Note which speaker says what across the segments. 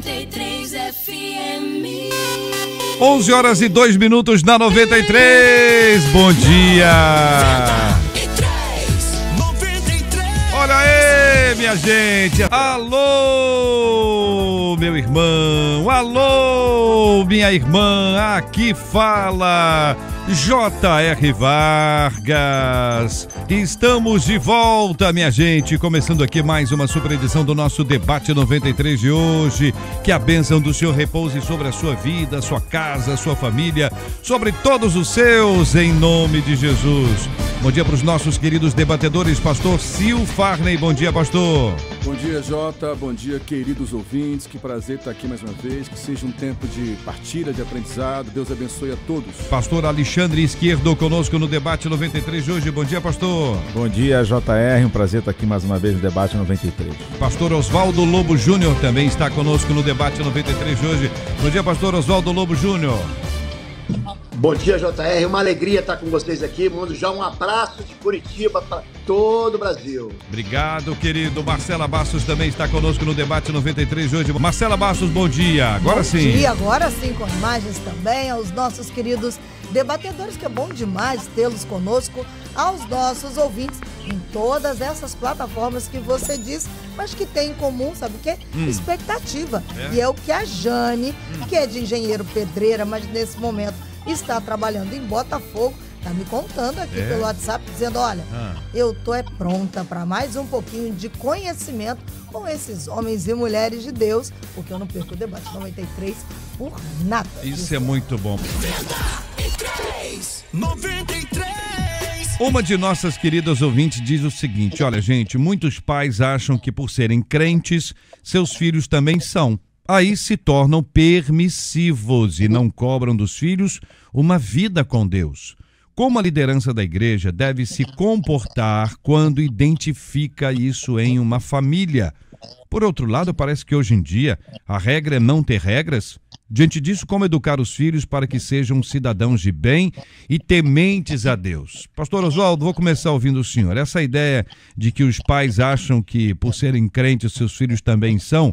Speaker 1: 93 FM.
Speaker 2: 11 horas e 2 minutos na 93. Bom dia. 93. Olha aí, minha gente. Alô, meu irmão. Alô, minha irmã. Aqui fala J.R. Vargas. Estamos de volta, minha gente, começando aqui mais uma super edição do nosso debate 93 de hoje. Que a bênção do Senhor repouse sobre a sua vida, sua casa, sua família, sobre todos os seus, em nome de Jesus. Bom dia para os nossos queridos debatedores, pastor Sil Farney. Bom dia, pastor.
Speaker 3: Bom dia, Jota. Bom dia, queridos ouvintes. Que prazer estar aqui mais uma vez. Que seja um tempo de partilha, de aprendizado. Deus abençoe a todos.
Speaker 2: Pastor Alexandre Esquerdo conosco no debate 93 de hoje. Bom dia, pastor.
Speaker 4: Bom dia, JR. Um prazer estar aqui mais uma vez no Debate 93.
Speaker 2: Pastor Oswaldo Lobo Júnior também está conosco no Debate 93 de hoje. Bom dia, pastor Oswaldo Lobo Júnior.
Speaker 4: Bom
Speaker 5: dia, JR. Uma alegria estar com vocês aqui. Mando já um abraço de Curitiba para todo o
Speaker 1: Brasil.
Speaker 2: Obrigado, querido. Marcela Bastos também está conosco no debate 93 hoje. Marcela Bastos, bom dia. Agora bom sim. Bom dia,
Speaker 1: agora sim, com imagens também aos nossos queridos debatedores, que é bom demais tê-los conosco, aos nossos ouvintes em todas essas plataformas que você diz, mas que tem em comum, sabe o quê? Hum. Expectativa. É. E é o que a Jane, hum. que é de engenheiro pedreira, mas nesse momento está trabalhando em Botafogo, Tá me contando aqui é. pelo WhatsApp, dizendo: olha, ah. eu tô é pronta para mais um pouquinho de conhecimento com esses homens e mulheres de Deus, porque eu não perco o debate 93 por nada. Isso, Isso é, é muito bom. 93! 93!
Speaker 2: Uma de nossas queridas ouvintes diz o seguinte: olha, gente, muitos pais acham que por serem crentes, seus filhos também são. Aí se tornam permissivos e não cobram dos filhos uma vida com Deus. Como a liderança da igreja deve se comportar quando identifica isso em uma família? Por outro lado, parece que hoje em dia a regra é não ter regras. Diante disso, como educar os filhos para que sejam cidadãos de bem e tementes a Deus? Pastor Oswaldo, vou começar ouvindo o senhor. Essa ideia de que os pais acham que, por serem crentes, seus filhos também são,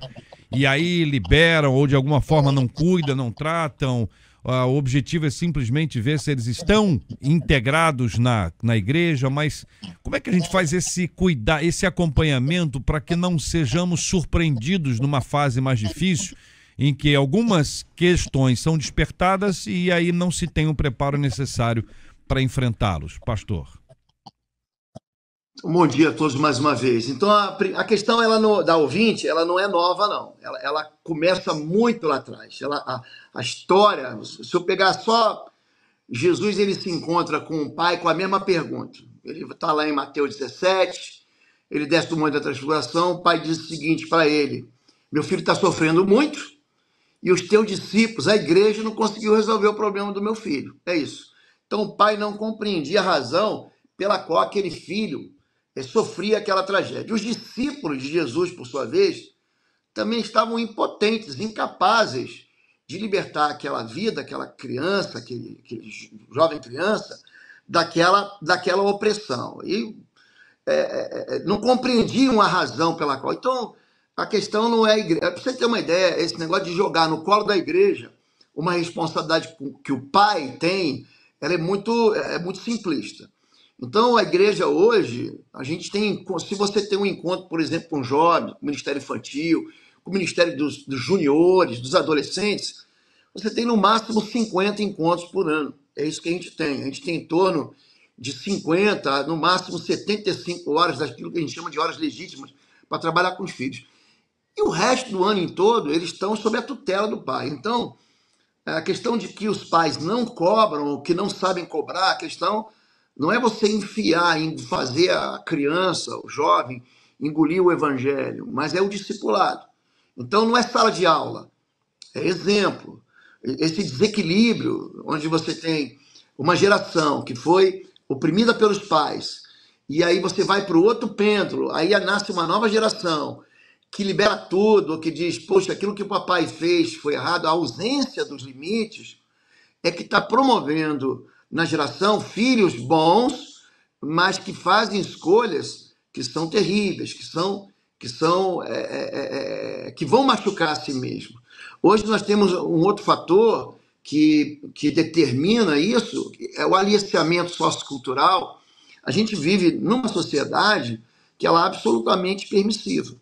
Speaker 2: e aí liberam ou de alguma forma não cuidam, não tratam, ah, o objetivo é simplesmente ver se eles estão integrados na, na igreja, mas como é que a gente faz esse cuidar, esse acompanhamento para que não sejamos surpreendidos numa fase mais difícil? em que algumas questões são despertadas e aí não se tem o preparo necessário para enfrentá-los. Pastor.
Speaker 5: Bom dia a todos mais uma vez. Então, a, a questão ela no, da ouvinte, ela não é nova, não. Ela, ela começa muito lá atrás. Ela, a, a, história, se eu pegar só Jesus, ele se encontra com o pai com a mesma pergunta. Ele está lá em Mateus 17, ele desce do Monte da Transfiguração, o pai diz o seguinte para ele, meu filho está sofrendo muito e os teus discípulos, a igreja, não conseguiu resolver o problema do meu filho. É isso. Então, o pai não compreendia a razão pela qual aquele filho é, sofria aquela tragédia. Os discípulos de Jesus, por sua vez, também estavam impotentes, incapazes de libertar aquela vida, aquela criança, aquele, aquele jovem criança, daquela, daquela opressão. E é, é, é, não compreendiam a razão pela qual. Então, a questão não é a igreja. Para você ter uma ideia, esse negócio de jogar no colo da igreja uma responsabilidade que o pai tem, ela é muito, é, é muito simplista. Então, a igreja hoje, a gente tem, se você tem um encontro, por exemplo, com jovens, com o Ministério Infantil, com o Ministério dos, dos Juniores, dos Adolescentes, você tem no máximo 50 encontros por ano. É isso que a gente tem. A gente tem em torno de 50, no máximo 75 horas, daquilo que a gente chama de horas legítimas, para trabalhar com os filhos. E o resto do ano em todo, eles estão sob a tutela do pai. Então, a questão de que os pais não cobram, ou que não sabem cobrar, a questão não é você enfiar, fazer a criança, o jovem, engolir o evangelho, mas é o discipulado. Então não é sala de aula, é exemplo. Esse desequilíbrio, onde você tem uma geração que foi oprimida pelos pais, e aí você vai para o outro pêndulo, aí nasce uma nova geração que libera tudo, que diz, poxa, aquilo que o papai fez foi errado, a ausência dos limites é que está promovendo na geração filhos bons, mas que fazem escolhas que são terríveis, que são que são é, é, é, é, que vão machucar a si mesmo. Hoje nós temos um outro fator que, que determina isso, é o aliciamento sociocultural. A gente vive numa sociedade que ela é absolutamente permissiva.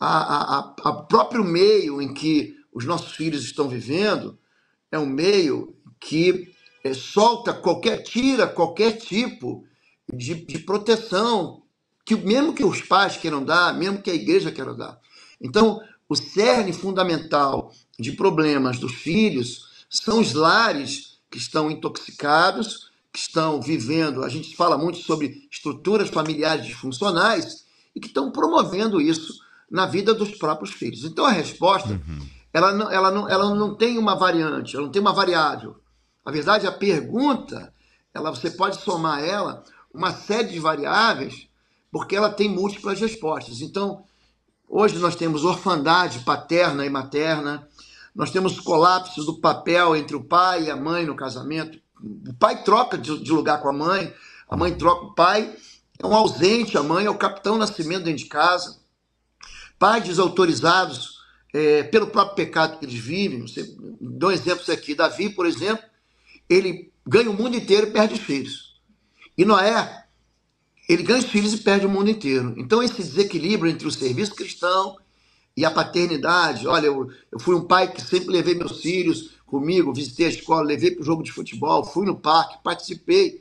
Speaker 5: A, a, a próprio meio em que os nossos filhos estão vivendo é um meio que é, solta qualquer, tira qualquer tipo de, de proteção, que mesmo que os pais queiram dar, mesmo que a igreja queira dar. Então, o cerne fundamental de problemas dos filhos são os lares que estão intoxicados, que estão vivendo, a gente fala muito sobre estruturas familiares disfuncionais e que estão promovendo isso na vida dos próprios filhos. Então a resposta, uhum. ela, não, ela, não, ela não tem uma variante, ela não tem uma variável. Na verdade, a pergunta, ela você pode somar ela uma série de variáveis, porque ela tem múltiplas respostas. Então, hoje nós temos orfandade paterna e materna, nós temos colapso do papel entre o pai e a mãe no casamento. O pai troca de lugar com a mãe, a mãe troca o pai, é um ausente, a mãe é o capitão nascimento dentro de casa. Pais desautorizados é, pelo próprio pecado que eles vivem. Você, dou exemplos aqui. Davi, por exemplo, ele ganha o mundo inteiro e perde os filhos. E Noé, ele ganha os filhos e perde o mundo inteiro. Então, esse desequilíbrio entre o serviço cristão e a paternidade. Olha, eu, eu fui um pai que sempre levei meus filhos comigo, visitei a escola, levei para o jogo de futebol, fui no parque, participei.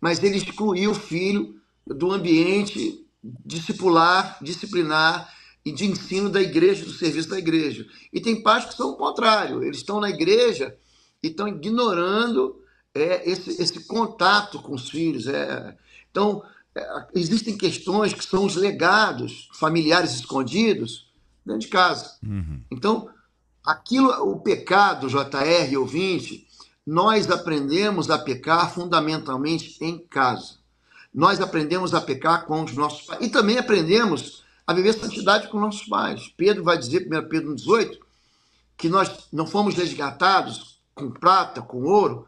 Speaker 5: Mas ele excluiu o filho do ambiente discipular, disciplinar e de ensino da igreja, do serviço da igreja. E tem pais que são o contrário, eles estão na igreja e estão ignorando é, esse, esse, contato com os filhos. É. Então, é, existem questões que são os legados familiares escondidos dentro de casa. Uhum. Então, aquilo, o pecado, JR ouvinte, nós aprendemos a pecar fundamentalmente em casa. Nós aprendemos a pecar com os nossos pais. E também aprendemos a viver santidade com nossos pais. Pedro vai dizer, 1 Pedro 18, que nós não fomos resgatados com prata, com ouro,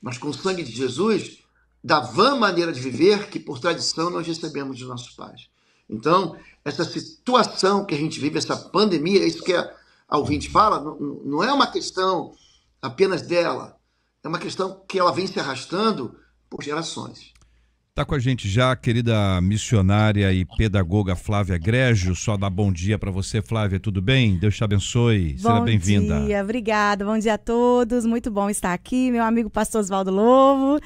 Speaker 5: mas com o sangue de Jesus, da vã maneira de viver que por tradição nós recebemos dos nossos pais. Então, essa situação que a gente vive, essa pandemia, isso que a, ouvinte fala, não é uma questão apenas dela, é uma questão que ela vem se arrastando por gerações.
Speaker 2: Está com a gente já a querida missionária e pedagoga Flávia Grégio. Só dar bom dia para você, Flávia. Tudo bem? Deus te abençoe. Seja bem-vinda. Bom dia,
Speaker 6: obrigada. Bom dia a todos. Muito bom estar aqui. Meu amigo pastor Oswaldo Lobo.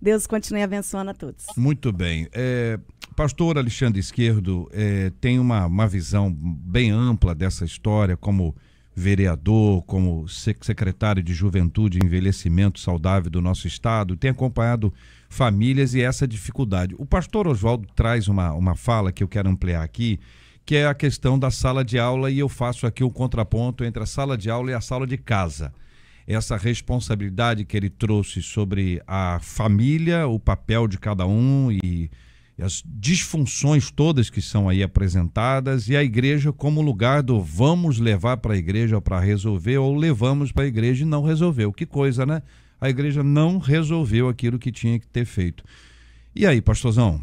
Speaker 6: Deus continue abençoando a todos.
Speaker 2: Muito bem. É, pastor Alexandre Esquerdo é, tem uma, uma visão bem ampla dessa história, como vereador, como secretário de Juventude e Envelhecimento Saudável do nosso estado, tem acompanhado famílias e essa dificuldade. O pastor Oswaldo traz uma, uma fala que eu quero ampliar aqui, que é a questão da sala de aula, e eu faço aqui um contraponto entre a sala de aula e a sala de casa. Essa responsabilidade que ele trouxe sobre a família, o papel de cada um e as disfunções todas que são aí apresentadas e a igreja como lugar do vamos levar para a igreja para resolver ou levamos para a igreja e não resolveu. Que coisa, né? A igreja não resolveu aquilo que tinha que ter feito. E aí, pastorzão?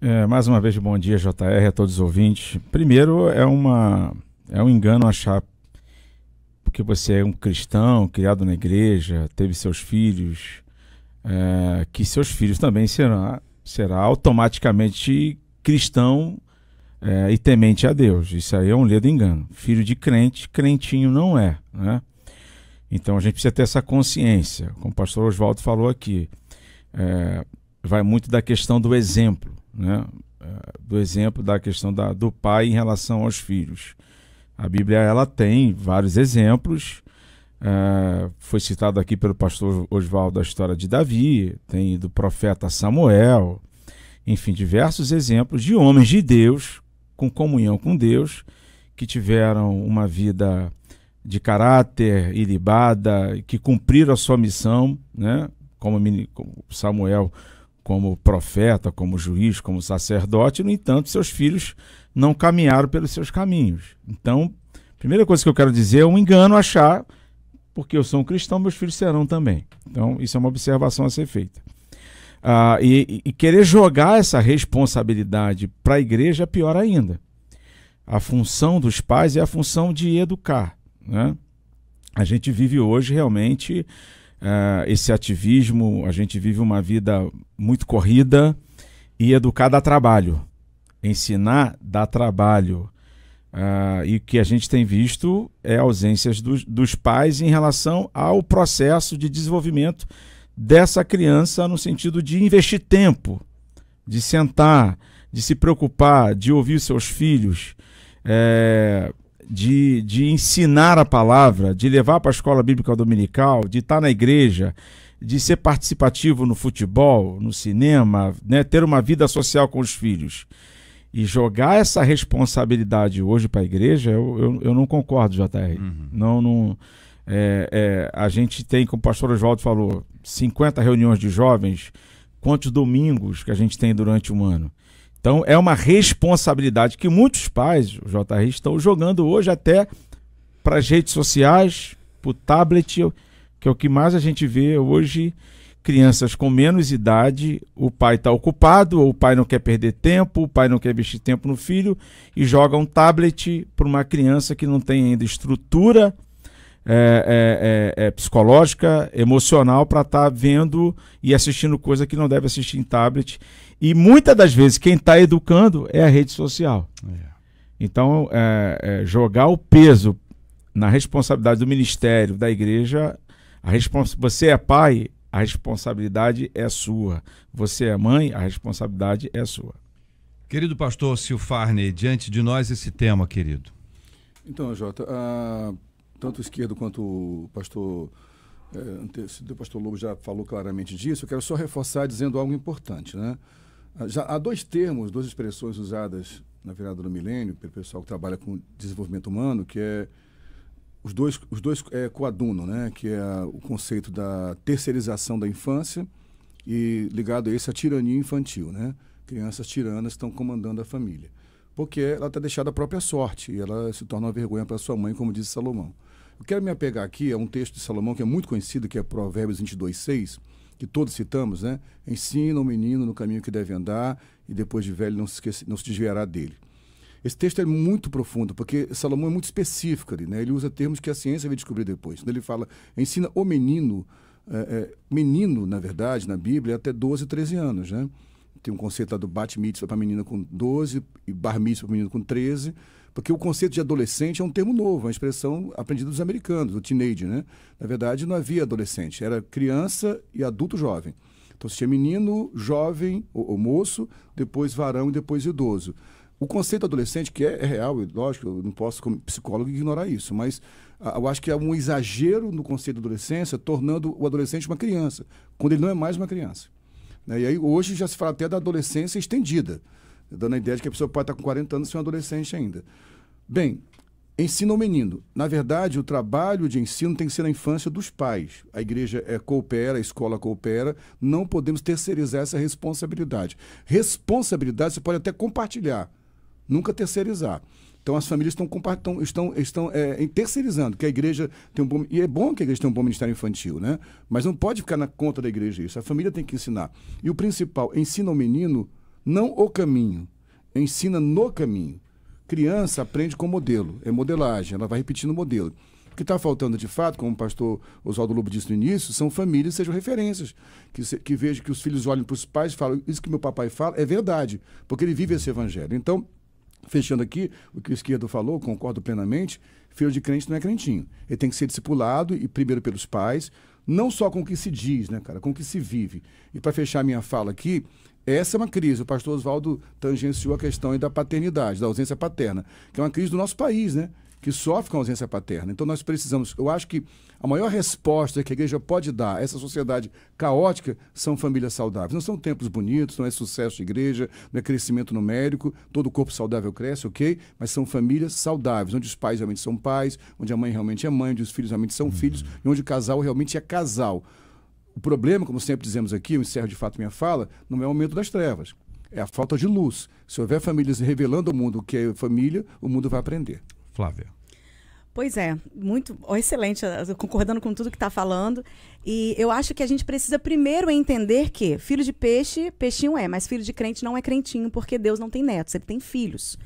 Speaker 4: É, mais uma vez, bom dia, JR, a todos os ouvintes. Primeiro, é, uma, é um engano achar porque você é um cristão, criado na igreja, teve seus filhos, é, que seus filhos também serão será automaticamente cristão é, e temente a Deus. Isso aí é um ledo engano. Filho de crente, crentinho não é. Né? Então a gente precisa ter essa consciência. Como o pastor Oswaldo falou aqui, é, vai muito da questão do exemplo, né? É, do exemplo da questão da, do pai em relação aos filhos. A Bíblia ela tem vários exemplos é, foi citado aqui pelo pastor Oswaldo a história de Davi, tem do profeta Samuel, enfim, diversos exemplos de homens de Deus, com comunhão com Deus, que tiveram uma vida de caráter ilibada, que cumpriram a sua missão, né? como Samuel, como profeta, como juiz, como sacerdote, no entanto, seus filhos não caminharam pelos seus caminhos. Então, a primeira coisa que eu quero dizer é um engano achar porque eu sou um cristão, meus filhos serão também. Então, isso é uma observação a ser feita. Ah, e, e querer jogar essa responsabilidade para a igreja é pior ainda. A função dos pais é a função de educar. Né? A gente vive hoje realmente ah, esse ativismo, a gente vive uma vida muito corrida e educar dá trabalho. Ensinar dá trabalho. Uh, e o que a gente tem visto é ausências dos, dos pais em relação ao processo de desenvolvimento dessa criança no sentido de investir tempo, de sentar, de se preocupar, de ouvir seus filhos, é, de, de ensinar a palavra, de levar para a escola bíblica dominical, de estar na igreja, de ser participativo no futebol, no cinema, né, ter uma vida social com os filhos. E jogar essa responsabilidade hoje para a igreja, eu, eu, eu, não concordo, JR. Uhum. Não, não. É, é, a gente tem, como o pastor Oswaldo falou, 50 reuniões de jovens, quantos domingos que a gente tem durante um ano. Então, é uma responsabilidade que muitos pais, o JR, estão jogando hoje até para as redes sociais, para o tablet, que é o que mais a gente vê hoje crianças com menos idade, o pai está ocupado, ou o pai não quer perder tempo, o pai não quer investir tempo no filho e joga um tablet para uma criança que não tem ainda estrutura é, é, é, é psicológica, emocional para estar tá vendo e assistindo coisa que não deve assistir em tablet. E muitas das vezes quem está educando é a rede social. É. Então, é, jogar o peso na responsabilidade do ministério, da igreja, a respons você é pai, a responsabilidade é sua. Você é mãe, a responsabilidade é sua.
Speaker 2: Querido pastor Silfarne, diante de nós esse tema, querido.
Speaker 3: Então, Jota, tanto o esquerdo quanto o pastor, é, o pastor Lobo já falou claramente disso, eu quero só reforçar dizendo algo importante. Né? Já há dois termos, duas expressões usadas na virada do milênio pelo pessoal que trabalha com desenvolvimento humano, que é os dois, os dois é, coadunam, né? que é o conceito da terceirização da infância e ligado a isso a tirania infantil. Né? Crianças tiranas estão comandando a família, porque ela está deixada à própria sorte e ela se torna uma vergonha para sua mãe, como diz Salomão. Eu quero me apegar aqui a um texto de Salomão que é muito conhecido, que é Provérbios 22, 6, que todos citamos, né? Ensina o menino no caminho que deve andar e depois de velho não se, esquece, não se desviará dele. Esse texto é muito profundo, porque Salomão é muito específico ali, né? Ele usa termos que a ciência vai descobrir depois. Ele fala, ensina o menino, é, é, menino, na verdade, na Bíblia, é até 12, 13 anos, né? Tem um conceito lá do bat mitzvah para menina com 12 e bar mitzvah para menino com 13, porque o conceito de adolescente é um termo novo, é uma expressão aprendida dos americanos, do teenage, né? Na verdade, não havia adolescente, era criança e adulto jovem. Então, se tinha menino, jovem ou, ou moço, depois varão e depois idoso. O conceito adolescente, que é, é real, lógico, eu não posso, como psicólogo, ignorar isso, mas a, ah, eu acho que é um exagero no conceito de adolescência, tornando o adolescente uma criança, quando ele não é mais uma criança. Né? E aí, hoje, já se fala até da adolescência estendida, dando a ideia de que a pessoa pode estar com 40 anos e ser um adolescente ainda. Bem, ensina o menino. Na verdade, o trabalho de ensino tem que ser na infância dos pais. A igreja é, coopera, a escola coopera. Não podemos terceirizar essa responsabilidade. Responsabilidade você pode até compartilhar nunca terceirizar. Então as famílias estão, estão, estão, estão é, terceirizando, que a igreja tem um bom. E é bom que a igreja tenha um bom ministério infantil, né? Mas não pode ficar na conta da igreja isso. A família tem que ensinar. E o principal, ensina o menino não o caminho, ensina no caminho. Criança aprende com modelo, é modelagem, ela vai repetindo o modelo. O que está faltando de fato, como o pastor Oswaldo Lobo disse no início, são famílias sejam referências. Que, se, que vejam que os filhos olhem para os pais e falam: Isso que meu papai fala é verdade, porque ele vive esse evangelho. Então, Fechando aqui, o que o esquerdo falou, concordo plenamente, filho de crente não é crentinho. Ele tem que ser discipulado, e primeiro pelos pais, não só com o que se diz, né, cara, com o que se vive. E para fechar minha fala aqui, essa é uma crise. O pastor Oswaldo tangenciou a questão da paternidade, da ausência paterna, que é uma crise do nosso país, né? que sofre com a ausência paterna. Então nós precisamos, eu acho que a maior resposta que a igreja pode dar a essa sociedade caótica são famílias saudáveis. Não são templos bonitos, não é sucesso de igreja, não é crescimento numérico, todo corpo saudável cresce, ok? Mas são famílias saudáveis, onde os pais realmente são pais, onde a mãe realmente é mãe, onde os filhos realmente são uhum. filhos, e onde o casal realmente é casal. O problema, como sempre dizemos aqui, eu encerro de fato minha fala, não é o aumento das trevas, é a falta de luz. Se houver famílias revelando ao mundo o que é família, o mundo vai aprender. Flávia.
Speaker 6: Pois é, muito excelente, concordando com tudo que está falando. E eu acho que a gente precisa primeiro entender que filho de peixe, peixinho é, mas filho de crente não é crentinho, porque Deus não tem netos, ele tem filhos.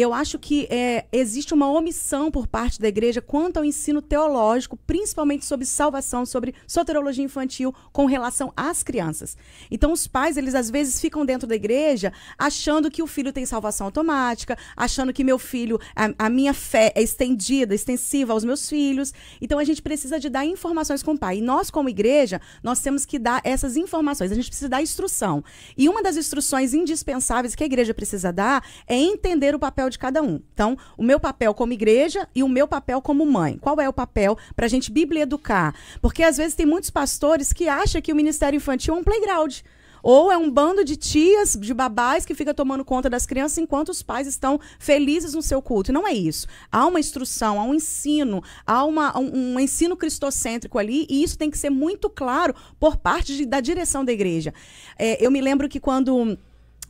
Speaker 6: Eu acho que é, existe uma omissão por parte da igreja quanto ao ensino teológico, principalmente sobre salvação, sobre soterologia infantil com relação às crianças. Então, os pais, eles às vezes ficam dentro da igreja achando que o filho tem salvação automática, achando que meu filho, a, a minha fé é estendida, extensiva aos meus filhos. Então, a gente precisa de dar informações com o pai. E nós, como igreja, nós temos que dar essas informações. A gente precisa dar instrução. E uma das instruções indispensáveis que a igreja precisa dar é entender o papel papel de cada um. Então, o meu papel como igreja e o meu papel como mãe. Qual é o papel para a gente bíblia educar? Porque às vezes tem muitos pastores que acham que o ministério infantil é um playground. Ou é um bando de tias, de babás que fica tomando conta das crianças enquanto os pais estão felizes no seu culto. não é isso. Há uma instrução, há um ensino, há uma, um, um, ensino cristocêntrico ali e isso tem que ser muito claro por parte de, da direção da igreja. É, eu me lembro que quando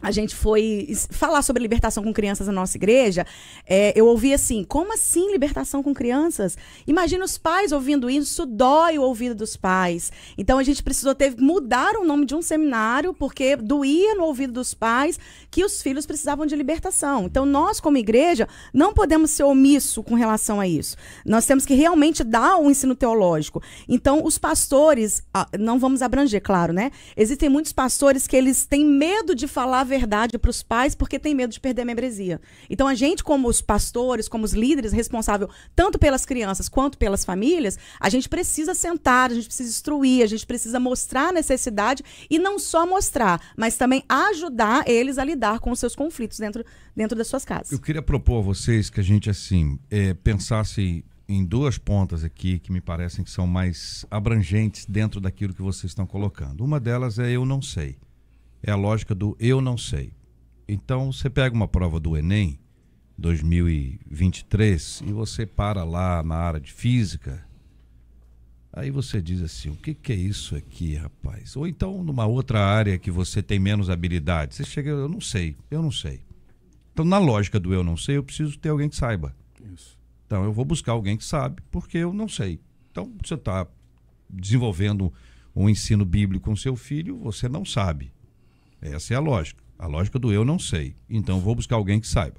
Speaker 6: a gente foi falar sobre libertação com crianças na nossa igreja, é, eu ouvi assim: como assim libertação com crianças? Imagina os pais ouvindo isso, dói o ouvido dos pais. Então a gente precisou ter, mudar o nome de um seminário, porque doía no ouvido dos pais que os filhos precisavam de libertação. Então nós, como igreja, não podemos ser omisso com relação a isso. Nós temos que realmente dar um ensino teológico. Então os pastores, ah, não vamos abranger, claro, né? Existem muitos pastores que eles têm medo de falar verdade para os pais porque tem medo de perder a membresia. Então a gente, como os pastores, como os líderes responsáveis tanto pelas crianças quanto pelas famílias, a gente precisa sentar, a gente precisa instruir, a gente precisa mostrar a necessidade e não só mostrar, mas também ajudar eles a lidar com os seus conflitos dentro, dentro das suas casas. Eu
Speaker 2: queria propor a vocês que a gente assim é, pensasse em duas pontas aqui que me parecem que são mais abrangentes dentro daquilo que vocês estão colocando. Uma delas é eu não sei é a lógica do eu não sei. Então você pega uma prova do Enem 2023 e você para lá na área de física. Aí você diz assim: o que, que é isso aqui, rapaz? Ou então numa outra área que você tem menos habilidade. Você chega, eu não sei, eu não sei. Então, na lógica do eu não sei, eu preciso ter alguém que saiba. Isso. Então, eu vou buscar alguém que sabe, porque eu não sei. Então, você está desenvolvendo um ensino bíblico com seu filho, você não sabe. Essa é a lógica. A lógica do eu não sei. Então vou buscar alguém que saiba.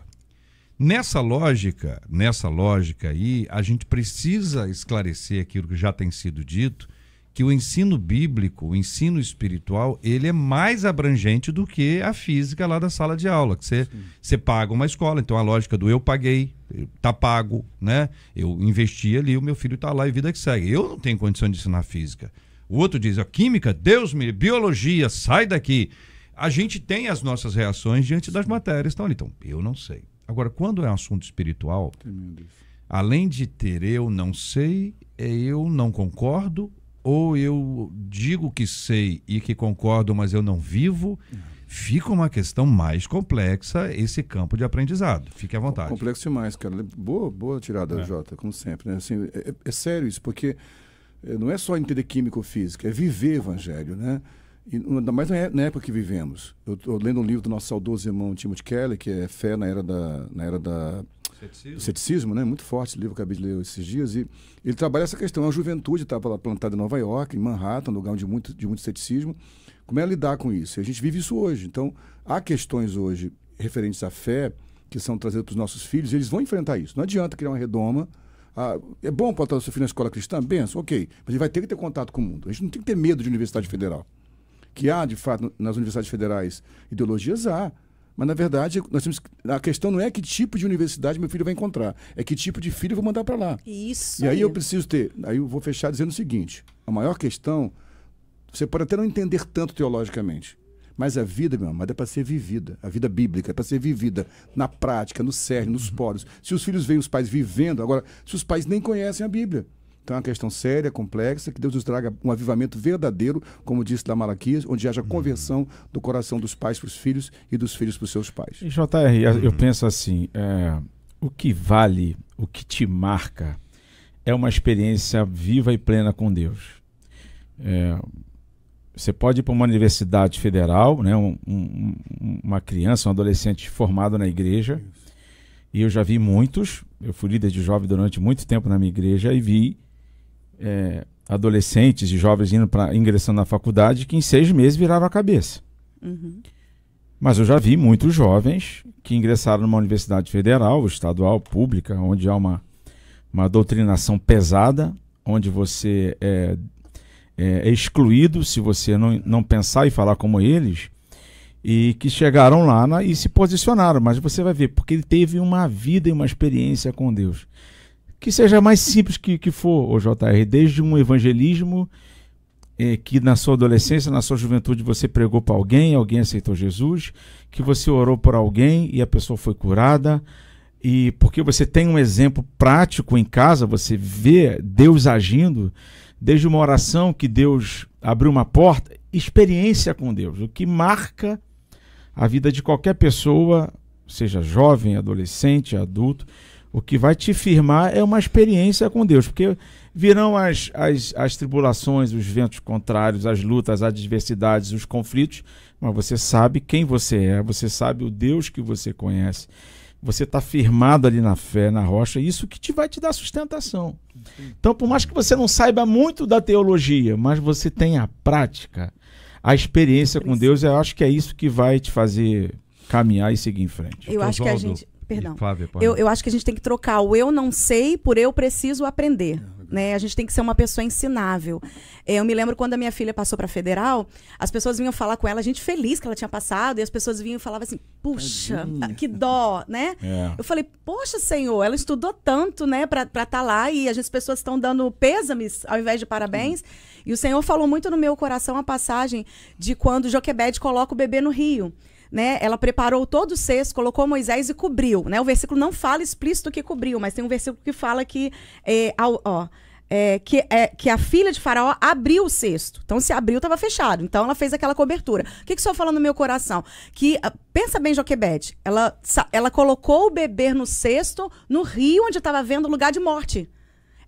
Speaker 2: Nessa lógica, nessa lógica aí, a gente precisa esclarecer aquilo que já tem sido dito, que o ensino bíblico, o ensino espiritual, ele é mais abrangente do que a física lá da sala de aula, que você, você paga uma escola, então a lógica do eu paguei, tá pago, né? Eu investi ali, o meu filho tá lá e vida que segue. Eu não tenho condição de ensinar física. O outro diz, a química, Deus me, biologia, sai daqui a gente tem as nossas reações diante das matérias. Então, então, eu não sei. Agora, quando é um assunto espiritual, além de ter eu não sei, é eu não concordo, ou eu digo que sei e que concordo, mas eu não vivo, é. fica uma questão mais complexa esse campo de aprendizado. Fique à vontade.
Speaker 3: Complexo demais, cara. Boa, boa tirada, é. Jota, como sempre. Né? Assim, é, é sério isso, porque é, não é só entender químico-física, é viver evangelho, né? E, ainda mais é, na época que vivemos. Eu estou lendo um livro do nosso saudoso irmão Timothy Kelly, que é Fé na Era da, na era da ceticismo. do Ceticismo, né? muito forte esse livro que acabei de ler esses dias. E ele trabalha essa questão. A juventude estava plantada em Nova York, em Manhattan, lugar de muito, de muito ceticismo. Como é lidar com isso? E a gente vive isso hoje. Então, há questões hoje referentes à fé que são trazidas para os nossos filhos, e eles vão enfrentar isso. Não adianta criar uma redoma. Ah, é bom botar o seu filho na escola cristã? Benção, ok. Mas ele vai ter que ter contato com o mundo. A gente não tem que ter medo de universidade federal que há, de fato, nas universidades federais ideologias há. Mas, na verdade, nós temos a questão não é que tipo de universidade meu filho vai encontrar, é que tipo de filho eu vou mandar para lá.
Speaker 6: Isso. E aí, eu
Speaker 3: preciso ter. Aí eu vou fechar dizendo o seguinte: a maior questão, você pode até não entender tanto teologicamente, mas a vida, meu amado, é para ser vivida. A vida bíblica é para ser vivida na prática, no cerne, nos uhum. poros. Se os filhos veem os pais vivendo, agora, se os pais nem conhecem a Bíblia. Então é uma questão séria, complexa, que Deus nos traga um avivamento verdadeiro, como disse da Malaquias, onde haja uhum. conversão do coração dos pais para os filhos e dos filhos para os seus pais. JR,
Speaker 4: eu uhum. penso assim, é, o que vale, o que te marca, é uma experiência viva e plena com Deus. É, você pode ir para uma universidade federal, né, um, um, uma criança, um adolescente formado na igreja, e eu já vi muitos, eu fui líder de jovem durante muito tempo na minha igreja e vi é, adolescentes e jovens indo para ingressando na faculdade que em seis meses viraram a cabeça. Uhum. Mas eu já vi muitos jovens que ingressaram numa universidade federal, estadual, pública, onde há uma, uma doutrinação pesada, onde você é, é, é excluído se você não, não pensar e falar como eles, e que chegaram lá na, e se posicionaram. Mas você vai ver, porque ele teve uma vida e uma experiência com Deus que seja mais simples que, que for, o JR, desde um evangelismo é, que na sua adolescência, na sua juventude, você pregou para alguém, alguém aceitou Jesus, que você orou por alguém e a pessoa foi curada, e porque você tem um exemplo prático em casa, você vê Deus agindo, desde uma oração que Deus abriu uma porta, experiência com Deus, o que marca a vida de qualquer pessoa, seja jovem, adolescente, adulto, o que vai te firmar é uma experiência com Deus, porque virão as, as, as tribulações, os ventos contrários, as lutas, as adversidades, os conflitos, mas você sabe quem você é, você sabe o Deus que você conhece você está firmado ali na fé, na rocha, isso que te vai te dar sustentação. Então, por mais que você não saiba muito da teologia, mas você tem a prática, a experiência com Deus, eu acho que é isso que vai te fazer caminhar e seguir em frente. Eu então, acho que a gente perdão. Flávia, eu, eu
Speaker 6: acho que a gente tem que trocar o eu não sei por eu preciso aprender. É, né? A gente tem que ser uma pessoa ensinável. É, eu me lembro quando a minha filha passou para federal, as pessoas vinham falar com ela, a gente feliz que ela tinha passado, e as pessoas vinham e falavam assim: "Puxa, Tadinha. que dó", né? É. Eu falei: "Poxa, senhor, ela estudou tanto, né, para estar tá lá e as pessoas estão dando pêsames ao invés de parabéns". E o senhor falou muito no meu coração a passagem de quando Joquebed coloca o bebê no rio né? Ela preparou todo o cesto, colocou Moisés e cobriu, né? O versículo não fala explícito que cobriu, mas tem um versículo que fala que é, ó, é, que, é, que a filha de Faraó abriu o cesto. Então, se abriu, estava fechado. Então, ela fez aquela cobertura. O que, que só falando no meu coração? Que, ah, pensa bem, Joquebede, ela, ela colocou o bebê no cesto, no rio onde estava vendo o lugar de morte.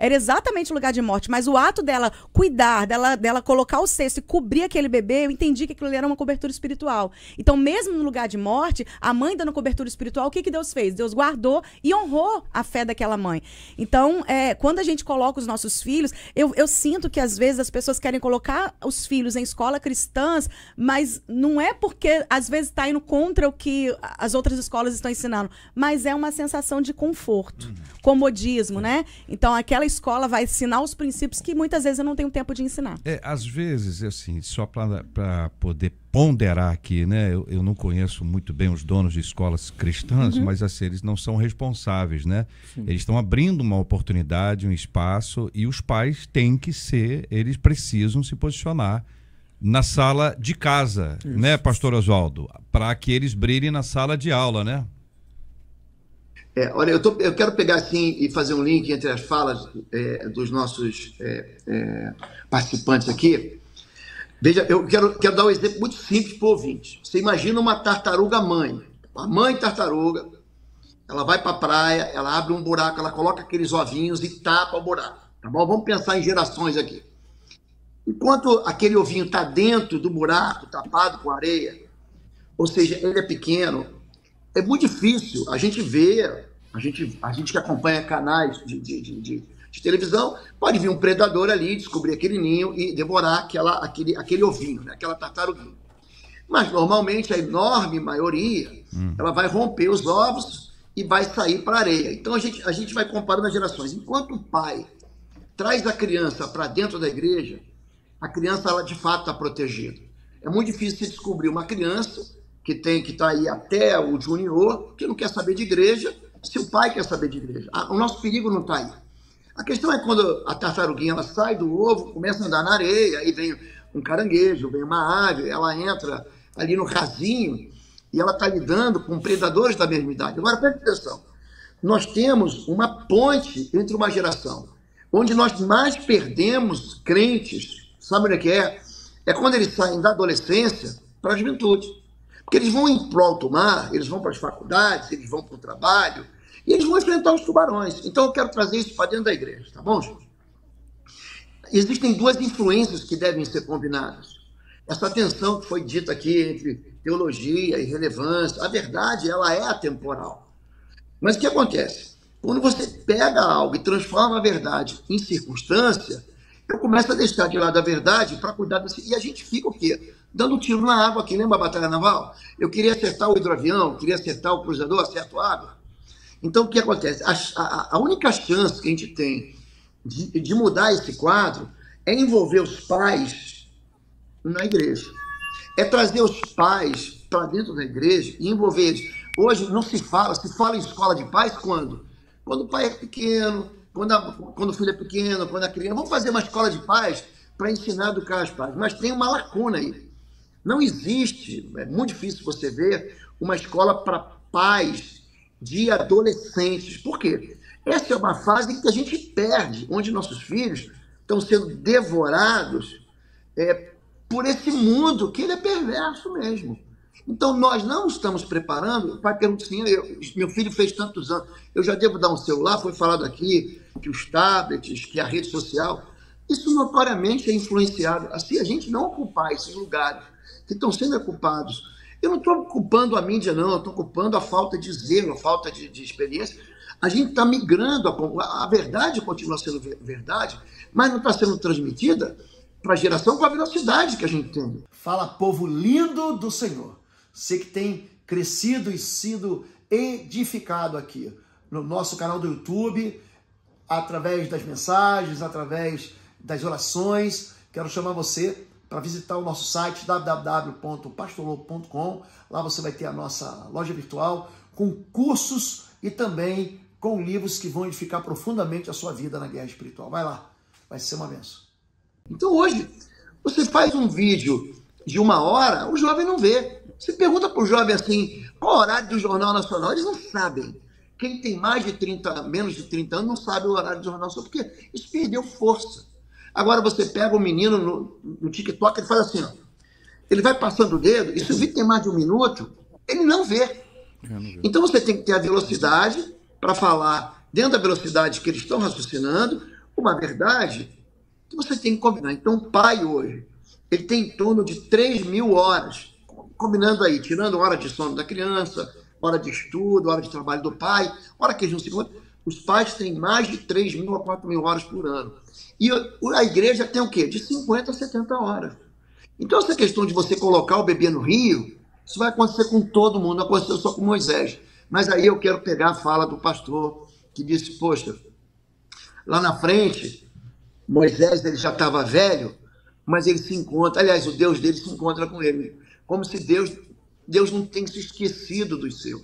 Speaker 6: Era exatamente o lugar de morte, mas o ato dela cuidar, dela, dela colocar o cesto e cobrir aquele bebê, eu entendi que aquilo era uma cobertura espiritual. Então, mesmo no lugar de morte, a mãe dando cobertura espiritual, o que, que Deus fez? Deus guardou e honrou a fé daquela mãe. Então, é, quando a gente coloca os nossos filhos, eu, eu sinto que às vezes as pessoas querem colocar os filhos em escola cristãs, mas não é porque às vezes está indo contra o que as outras escolas estão ensinando, mas é uma sensação de conforto, uhum. comodismo, né? Então, aquela escola vai ensinar os princípios que muitas vezes eu não tenho tempo de ensinar.
Speaker 2: É, às vezes, assim, só para poder ponderar aqui, né? Eu, eu, não conheço muito bem os donos de escolas cristãs, uhum. mas assim, eles não são responsáveis, né? Sim. Eles estão abrindo uma oportunidade, um espaço, e os pais têm que ser, eles precisam se posicionar na sala de casa, né, Isso. né, pastor Oswaldo? Para que eles brilhem na sala de aula, né?
Speaker 5: É, olha, eu, tô, eu quero pegar assim e fazer um link entre as falas é, dos nossos é, é, participantes aqui. Veja, eu quero, quero dar um exemplo muito simples para o ouvinte. Você imagina uma tartaruga mãe. A mãe tartaruga, ela vai para a praia, ela abre um buraco, ela coloca aqueles ovinhos e tapa o buraco. Tá bom? Vamos pensar em gerações aqui. Enquanto aquele ovinho está dentro do buraco, tapado com areia, ou seja, ele é pequeno, é muito difícil. A gente vê, a gente, a gente que acompanha canais de, de, de, de televisão, pode vir um predador ali, descobrir aquele ninho e devorar aquela, aquele, aquele ovinho, né? aquela tartaruguinha. Mas normalmente a enorme maioria hum. ela vai romper os ovos e vai sair para a areia. Então a gente, a gente vai comparando as gerações. Enquanto o pai traz a criança para dentro da igreja, a criança ela de fato está protegida. É muito difícil descobrir uma criança que tem que estar tá aí até o junior, que não quer saber de igreja, se o pai quer saber de igreja. Ah, o nosso perigo não está aí. A questão é quando a tartaruguinha ela sai do ovo, começa a andar na areia, aí vem um caranguejo, vem uma ave, ela entra ali no rasinho e ela está lidando com predadores da mesma idade. Agora, preste atenção. Nós temos uma ponte entre uma geração. Onde nós mais perdemos crentes, sabe o é que é? É quando eles saem da adolescência para a juventude. Porque eles vão em prol alto mar, eles vão para as faculdades, eles vão para o trabalho, e eles vão enfrentar os tubarões. Então eu quero trazer isso para dentro da igreja, tá bom, gente? Existem duas influências que devem ser combinadas. Essa tensão que foi dita aqui entre teologia e relevância, a verdade, ela é atemporal. Mas o que acontece? Quando você pega algo e transforma a verdade em circunstância, eu começo a deixar de lado a verdade para cuidar desse. E a gente fica o quê? dando tiro na água, que lembra a batalha naval. Eu queria acertar o hidroavião, queria acertar o cruzador, acerto a água. Então, o que acontece? A, a, a única chance que a gente tem de, de mudar esse quadro é envolver os pais na igreja. É trazer os pais para dentro da igreja e envolver eles. Hoje não se fala, se fala em escola de pais quando? Quando o pai é pequeno, quando, a, quando o filho é pequeno, quando a criança. Vamos fazer uma escola de pais para ensinar a educar os pais. Mas tem uma lacuna aí. Não existe, é muito difícil você ver uma escola para pais de adolescentes. Por quê? Essa é uma fase que a gente perde, onde nossos filhos estão sendo devorados é, por esse mundo que ele é perverso mesmo. Então, nós não estamos preparando. O pai pergunta assim: eu, meu filho fez tantos anos, eu já devo dar um celular? Foi falado aqui que os tablets, que a rede social. Isso notoriamente é influenciado. Assim, a gente não ocupar esses lugares que estão sendo culpados. Eu não estou culpando a mídia, não, eu estou culpando a falta de zelo, a falta de, de experiência. A gente está migrando, a, a, verdade continua sendo verdade, mas não está sendo transmitida para a geração com a velocidade que a gente tem. Fala, povo lindo do Senhor. Você que tem crescido e sido edificado aqui no nosso canal do YouTube, através das mensagens, através das orações. Quero chamar você para visitar o nosso site www.pastorlobo.com. Lá você vai ter a nossa loja virtual com cursos e também com livros que vão edificar profundamente a sua vida na guerra espiritual. Vai lá, vai ser uma benção. Então hoje, você faz um vídeo de uma hora, o jovem não vê. Você pergunta para o jovem assim, qual o horário do Jornal Nacional? Eles não sabem. Quem tem mais de 30, menos de 30 anos, não sabe o horário do Jornal Nacional, porque isso perdeu força. Agora você pega o um menino no, no TikTok, ele faz assim, ó. Ele vai passando o dedo, e se o vídeo tem mais de um minuto, ele não vê. É, então você tem que ter a velocidade para falar, dentro da velocidade que eles estão raciocinando, uma verdade que você tem que combinar. Então, o pai hoje, ele tem em torno de 3 mil horas, combinando aí, tirando hora de sono da criança, hora de estudo, hora de trabalho do pai, hora que eles não se encontram. Os pais têm mais de 3 mil a 4 mil horas por ano. E a igreja tem o quê? De 50 a 70 horas. Então, essa questão de você colocar o bebê no rio, isso vai acontecer com todo mundo, aconteceu só com Moisés. Mas aí eu quero pegar a fala do pastor que disse: Poxa, lá na frente, Moisés ele já estava velho, mas ele se encontra, aliás, o Deus dele se encontra com ele. Como se Deus, Deus não tenha se esquecido dos seus.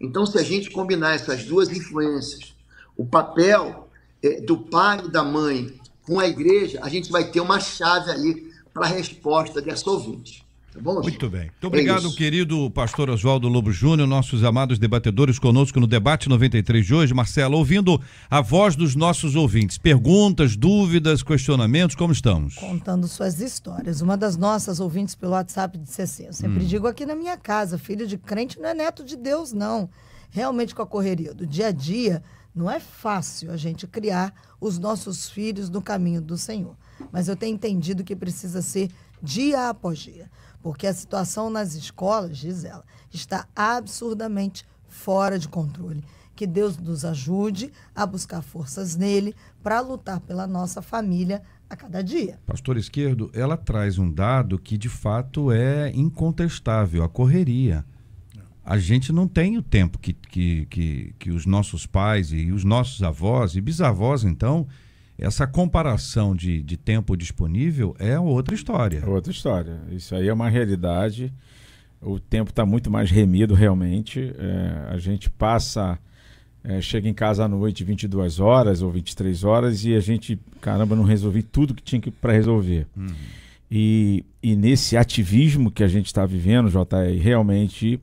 Speaker 5: Então, se a gente combinar essas duas influências, o papel é, do pai e da mãe com a igreja, a gente vai ter uma chave ali para a resposta dessa ouvinte. Tá bom, Muito bem. Muito é
Speaker 2: obrigado, é querido pastor Oswaldo Lobo Júnior, nossos amados debatedores conosco no debate 93 de hoje. Marcelo, ouvindo a voz dos nossos ouvintes. Perguntas, dúvidas, questionamentos, como estamos?
Speaker 1: Contando suas histórias. Uma das nossas ouvintes pelo WhatsApp disse assim: Eu sempre hum. digo aqui na minha casa, filho de crente não é neto de Deus, não. Realmente com a correria do dia a dia não é fácil a gente criar os nossos filhos no caminho do Senhor. Mas eu tenho entendido que precisa ser dia após dia. Porque a situação nas escolas, diz ela, está absurdamente fora de controle. Que Deus nos ajude a buscar forças nele para lutar pela nossa família a cada dia.
Speaker 2: Pastor Esquerdo, ela traz um dado que de fato é incontestável: a correria a gente não tem o tempo que, que, que, que os nossos pais e os nossos avós e bisavós, então, essa
Speaker 4: comparação de, de tempo disponível é outra história. É outra história. Isso aí é uma realidade. O tempo está muito mais remido, realmente. É, a gente passa. É, chega em casa à noite 22 horas ou 23 horas e a gente, caramba, não resolvi tudo que tinha que para resolver. Uhum. E, e nesse ativismo que a gente está vivendo, JR, realmente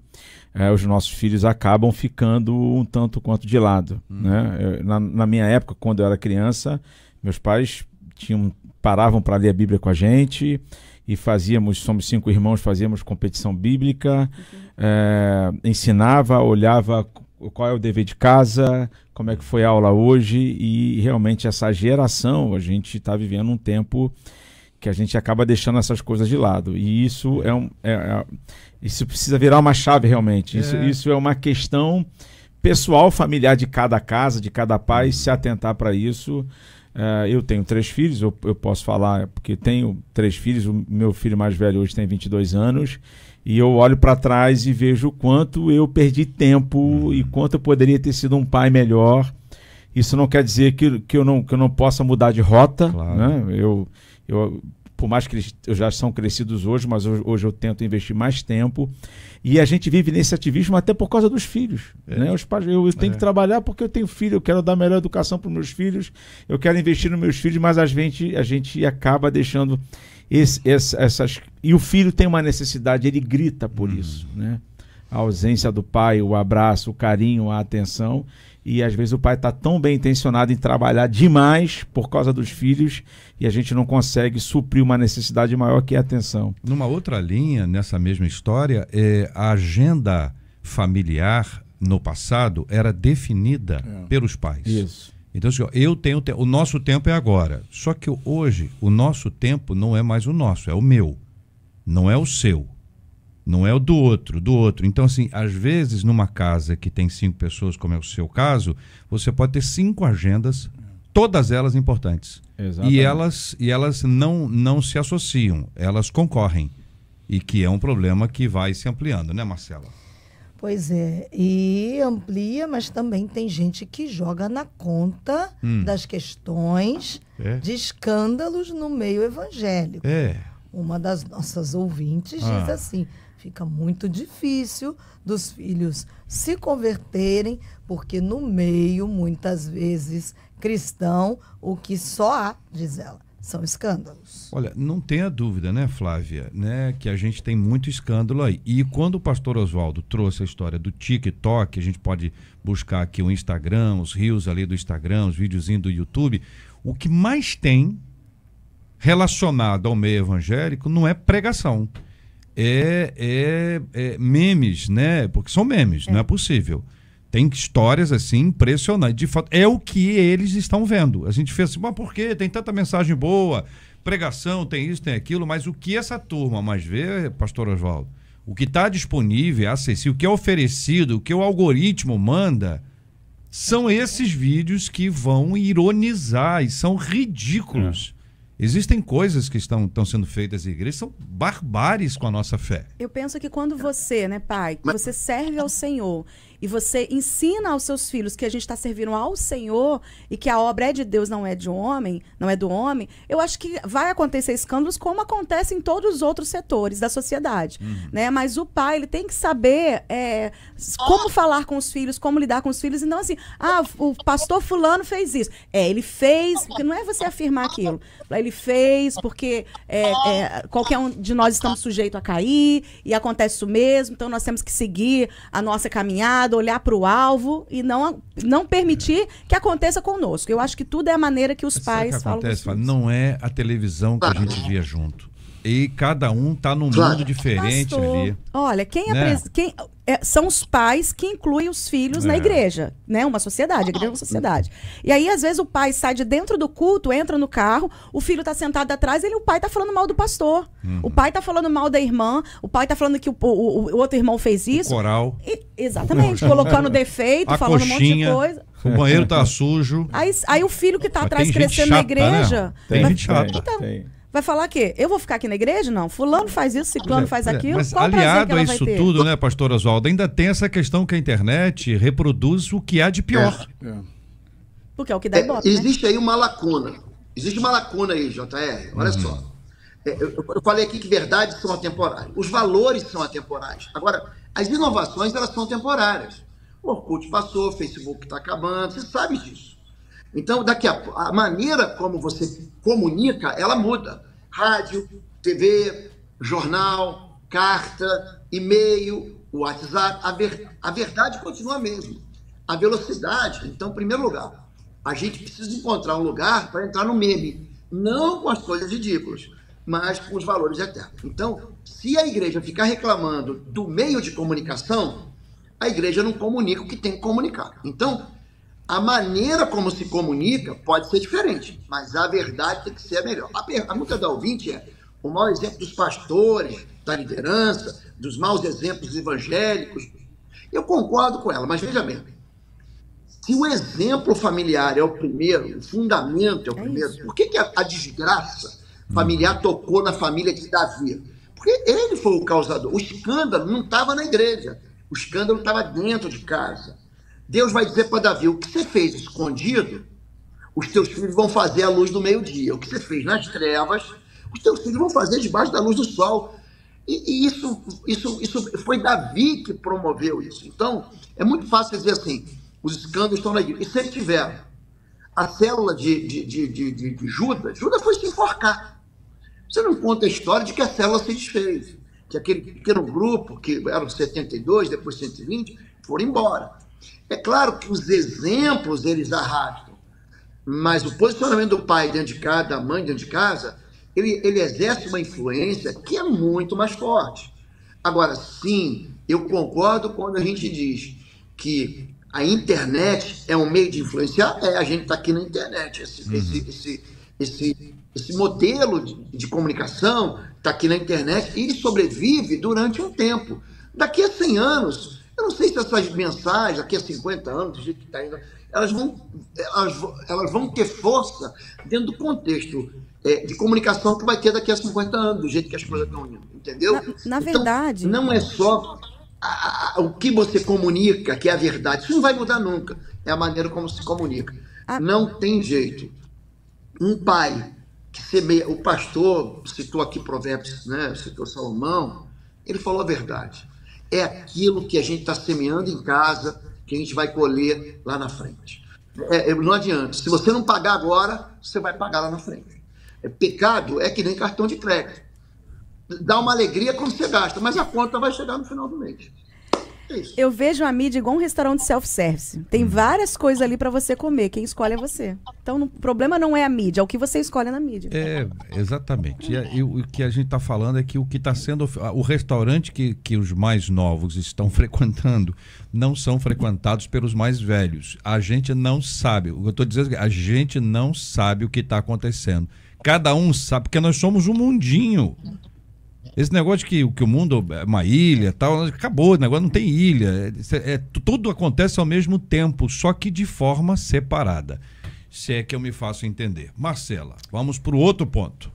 Speaker 4: é, os nossos filhos acabam ficando um tanto quanto de lado. Uhum. Né? Eu, na, na, minha época, quando eu era criança, meus pais tinham, paravam para ler a Bíblia com a gente e fazíamos, somos cinco irmãos, fazíamos competição bíblica, uhum. é, ensinava, olhava qual é o dever de casa, como é que foi a aula hoje e realmente essa geração, a gente está vivendo um tempo que a gente acaba deixando essas coisas de lado. E isso é um. É, é, isso precisa virar uma chave realmente. Isso é, isso é uma questão pessoal, familiar de cada casa, de cada pai, se atentar para isso. Uh, eu tenho três filhos, eu, eu, posso falar porque tenho três filhos. O meu filho mais velho hoje tem 22 anos. E eu olho para trás e vejo o quanto eu perdi tempo uhum. e quanto eu poderia ter sido um pai melhor. Isso não quer dizer que, que, eu, não, que eu não possa mudar de rota. Claro. Né? Eu, eu, por mais que eles já são crescidos hoje, mas hoje, hoje, eu tento investir mais tempo. E a gente vive nesse ativismo até por causa dos filhos. É. Né? Os pais, eu, eu tenho é. que trabalhar porque eu tenho filho, eu quero dar melhor educação para os meus filhos, eu quero investir nos meus filhos, mas a gente, a gente acaba deixando esse, essa, essas. E o filho tem uma necessidade, ele grita por hum. isso. Né? A ausência do pai, o abraço, o carinho, a atenção. E às vezes o pai está tão bem intencionado em trabalhar demais por causa dos filhos e a gente não consegue suprir uma necessidade maior que é a atenção. Numa outra linha,
Speaker 2: nessa mesma história, é, a agenda familiar no passado era definida é. pelos pais. Isso. Então, assim, eu tenho o nosso tempo é agora. Só que hoje o nosso tempo não é mais o nosso, é o meu, não é o seu. Não é o do outro, do outro. Então, assim, às vezes, numa casa que tem cinco pessoas, como é o seu caso, você pode ter cinco agendas, todas elas importantes. Exatamente. E elas, e elas não, não se associam, elas concorrem. E que é um problema que vai se ampliando, né, Marcela?
Speaker 1: Pois é, e amplia, mas também tem gente que joga na conta hum. das questões é. de escândalos no meio evangélico. É. Uma das nossas ouvintes ah. diz assim: fica muito difícil dos filhos se converterem, porque no meio, muitas vezes, cristão, o que só há, diz ela, são escândalos.
Speaker 2: Olha, não tenha dúvida, né, Flávia, né, que a gente tem muito escândalo aí. E quando o pastor Oswaldo trouxe a história do TikTok, a gente pode buscar aqui o Instagram, os rios ali do Instagram, os videozinhos do YouTube, o que mais tem relacionado ao meio evangélico não é pregação é, é, é memes, né? Porque são memes, é. não é possível. Tem histórias assim impressionantes. De fato, é o que eles estão vendo. A gente fez assim, mas por quê? Tem tanta mensagem boa, pregação, tem isso, tem aquilo, mas o que essa turma mais vê, pastor Oswaldo? O que está disponível, é acessível, o que é oferecido, o que o algoritmo manda, são esses vídeos que vão ironizar e são ridículos. É. Existem coisas que estão, estão sendo feitas em igrejas, são barbares com a nossa
Speaker 4: fé.
Speaker 6: Eu penso que quando você, né, pai, você serve ao Senhor e você ensina aos seus filhos que a gente está servindo ao Senhor e que a obra é de Deus, não é de homem, não é do homem, eu acho que vai acontecer escândalos como acontece em todos os outros setores da sociedade, uhum. né? Mas o pai ele tem que saber é, como oh. falar com os filhos, como lidar com os filhos, e não assim, ah, o pastor fulano fez isso, é, ele fez, porque não é você afirmar aquilo, ele fez porque é, é, qualquer um de nós estamos sujeito a cair e acontece isso mesmo, então nós temos que seguir a nossa caminhada cuidado, olhar para o alvo e não, não permitir é. que aconteça conosco. Eu acho que tudo é a maneira que os é pais que acontece,
Speaker 2: falam. Não é a televisão que a gente via junto. E cada um tá num claro. mundo diferente Pastor, ali.
Speaker 6: Olha, quem, né? apres... quem... É, são os pais que incluem os filhos é. na igreja, né? Uma sociedade, a igreja é uma sociedade. E aí, às vezes, o pai sai de dentro do culto, entra no carro, o filho tá sentado atrás, ele o pai tá falando mal do pastor. Uhum. O pai tá falando mal da irmã, o pai tá falando que o, o, o outro irmão fez isso. O coral. E, exatamente, colocando defeito, a falando coxinha. um monte de coisa.
Speaker 2: O banheiro tá sujo.
Speaker 6: Aí, aí o filho que tá Mas atrás crescendo chata, na né? igreja. Né? Tem, Mas, gente chata. Então, tem. Vai falar que eu vou ficar aqui na igreja? Não. Fulano faz isso, ciclano é, faz é, aquilo. Mas Qual aliado a isso tudo,
Speaker 2: né, pastor Oswaldo, ainda tem essa questão que a internet reproduz o que há de pior.
Speaker 3: É, é.
Speaker 6: Porque
Speaker 5: é o que dá é, ibope, né? Existe né? aí uma lacuna. Existe uma lacuna aí, JR. Olha uhum. só. Eu, eu falei aqui que verdades são atemporais. Os valores são atemporais. Agora, as inovações, elas são temporárias. O Orkut passou, o Facebook está acabando, você sabe disso. Então, daqui a, a maneira como você comunica, ela muda. Rádio, TV, jornal, carta, e-mail, WhatsApp, a, ver, a verdade continua a mesma. A velocidade, então, em primeiro lugar, a gente precisa encontrar um lugar para entrar no meme, não com as coisas ridículas, mas com os valores eternos. Então, se a igreja ficar reclamando do meio de comunicação, a igreja não comunica o que tem que comunicar. Então, a maneira como se comunica pode ser diferente, mas a verdade tem que ser a melhor. A pergunta da ouvinte é: o mau exemplo dos pastores, da liderança, dos maus exemplos evangélicos. Eu concordo com ela, mas veja bem. Se o exemplo familiar é o primeiro, o fundamento é o é primeiro, por que, que a, a desgraça familiar tocou na família de Davi? Porque ele foi o causador. O escândalo não estava na igreja, o escândalo estava dentro de casa. Deus vai dizer para Davi: o que você fez escondido, os teus filhos vão fazer à luz do meio-dia. O que você fez nas trevas, os teus filhos vão fazer debaixo da luz do sol. E, e, isso, isso, isso foi Davi que promoveu isso. Então, é muito fácil dizer assim: os escândalos estão na igreja. E ele tiver A célula de, de, de, de, de Judas, Judas foi se enforcar. Você não conta a história de que a célula se desfez, que aquele pequeno grupo, que eram 72, depois 120, foram embora. É claro que os exemplos eles arrastam, mas o posicionamento do pai dentro de casa, da mãe dentro de casa, ele, ele exerce uma influência que é muito mais forte. Agora, sim, eu concordo quando a gente diz que a internet é um meio de influenciar. É, a gente está aqui na internet. Esse, uhum. esse, esse, esse, esse, modelo de, de comunicação está aqui na internet e ele sobrevive durante um tempo. Daqui a 100 anos, eu não sei se essas mensagens, daqui a 50 anos, do jeito que está indo, elas vão, elas, elas vão ter força dentro do contexto é, de comunicação que vai ter daqui a 50 anos, do jeito que as coisas estão indo, entendeu? Na, na então, verdade. Não é só a, a, o que você comunica que é a verdade, isso não vai mudar nunca, é a maneira como se comunica. A... Ah. Não tem jeito. Um pai que semeia, o pastor citou aqui Provérbios, né, citou Salomão, ele falou a verdade é aquilo que a gente está semeando em casa, que a gente vai colher lá na frente. É, é, não adianta. Se você não pagar agora, você vai pagar lá na frente. É, pecado é que nem cartão de crédito. Dá uma alegria quando você gasta, mas a conta vai chegar no final do mês.
Speaker 6: Eu vejo a mídia igual um restaurante self-service. Tem uhum. várias coisas ali para você comer. Quem escolhe é você. Então, o problema não é a mídia, é o que você escolhe na mídia.
Speaker 2: É, exatamente. E, e o que a gente está falando é que o que está sendo. O restaurante que, que os mais novos estão frequentando não são frequentados pelos mais velhos. A gente não sabe. Eu estou dizendo é que a gente não sabe o que está acontecendo. Cada um sabe, porque nós somos um mundinho. Esse negócio de que, que o mundo é uma ilha tal, acabou, o negócio não tem ilha. É, é, é, tudo acontece ao mesmo tempo, só que de forma separada. Se é que eu me faço entender. Marcela, vamos para o outro ponto.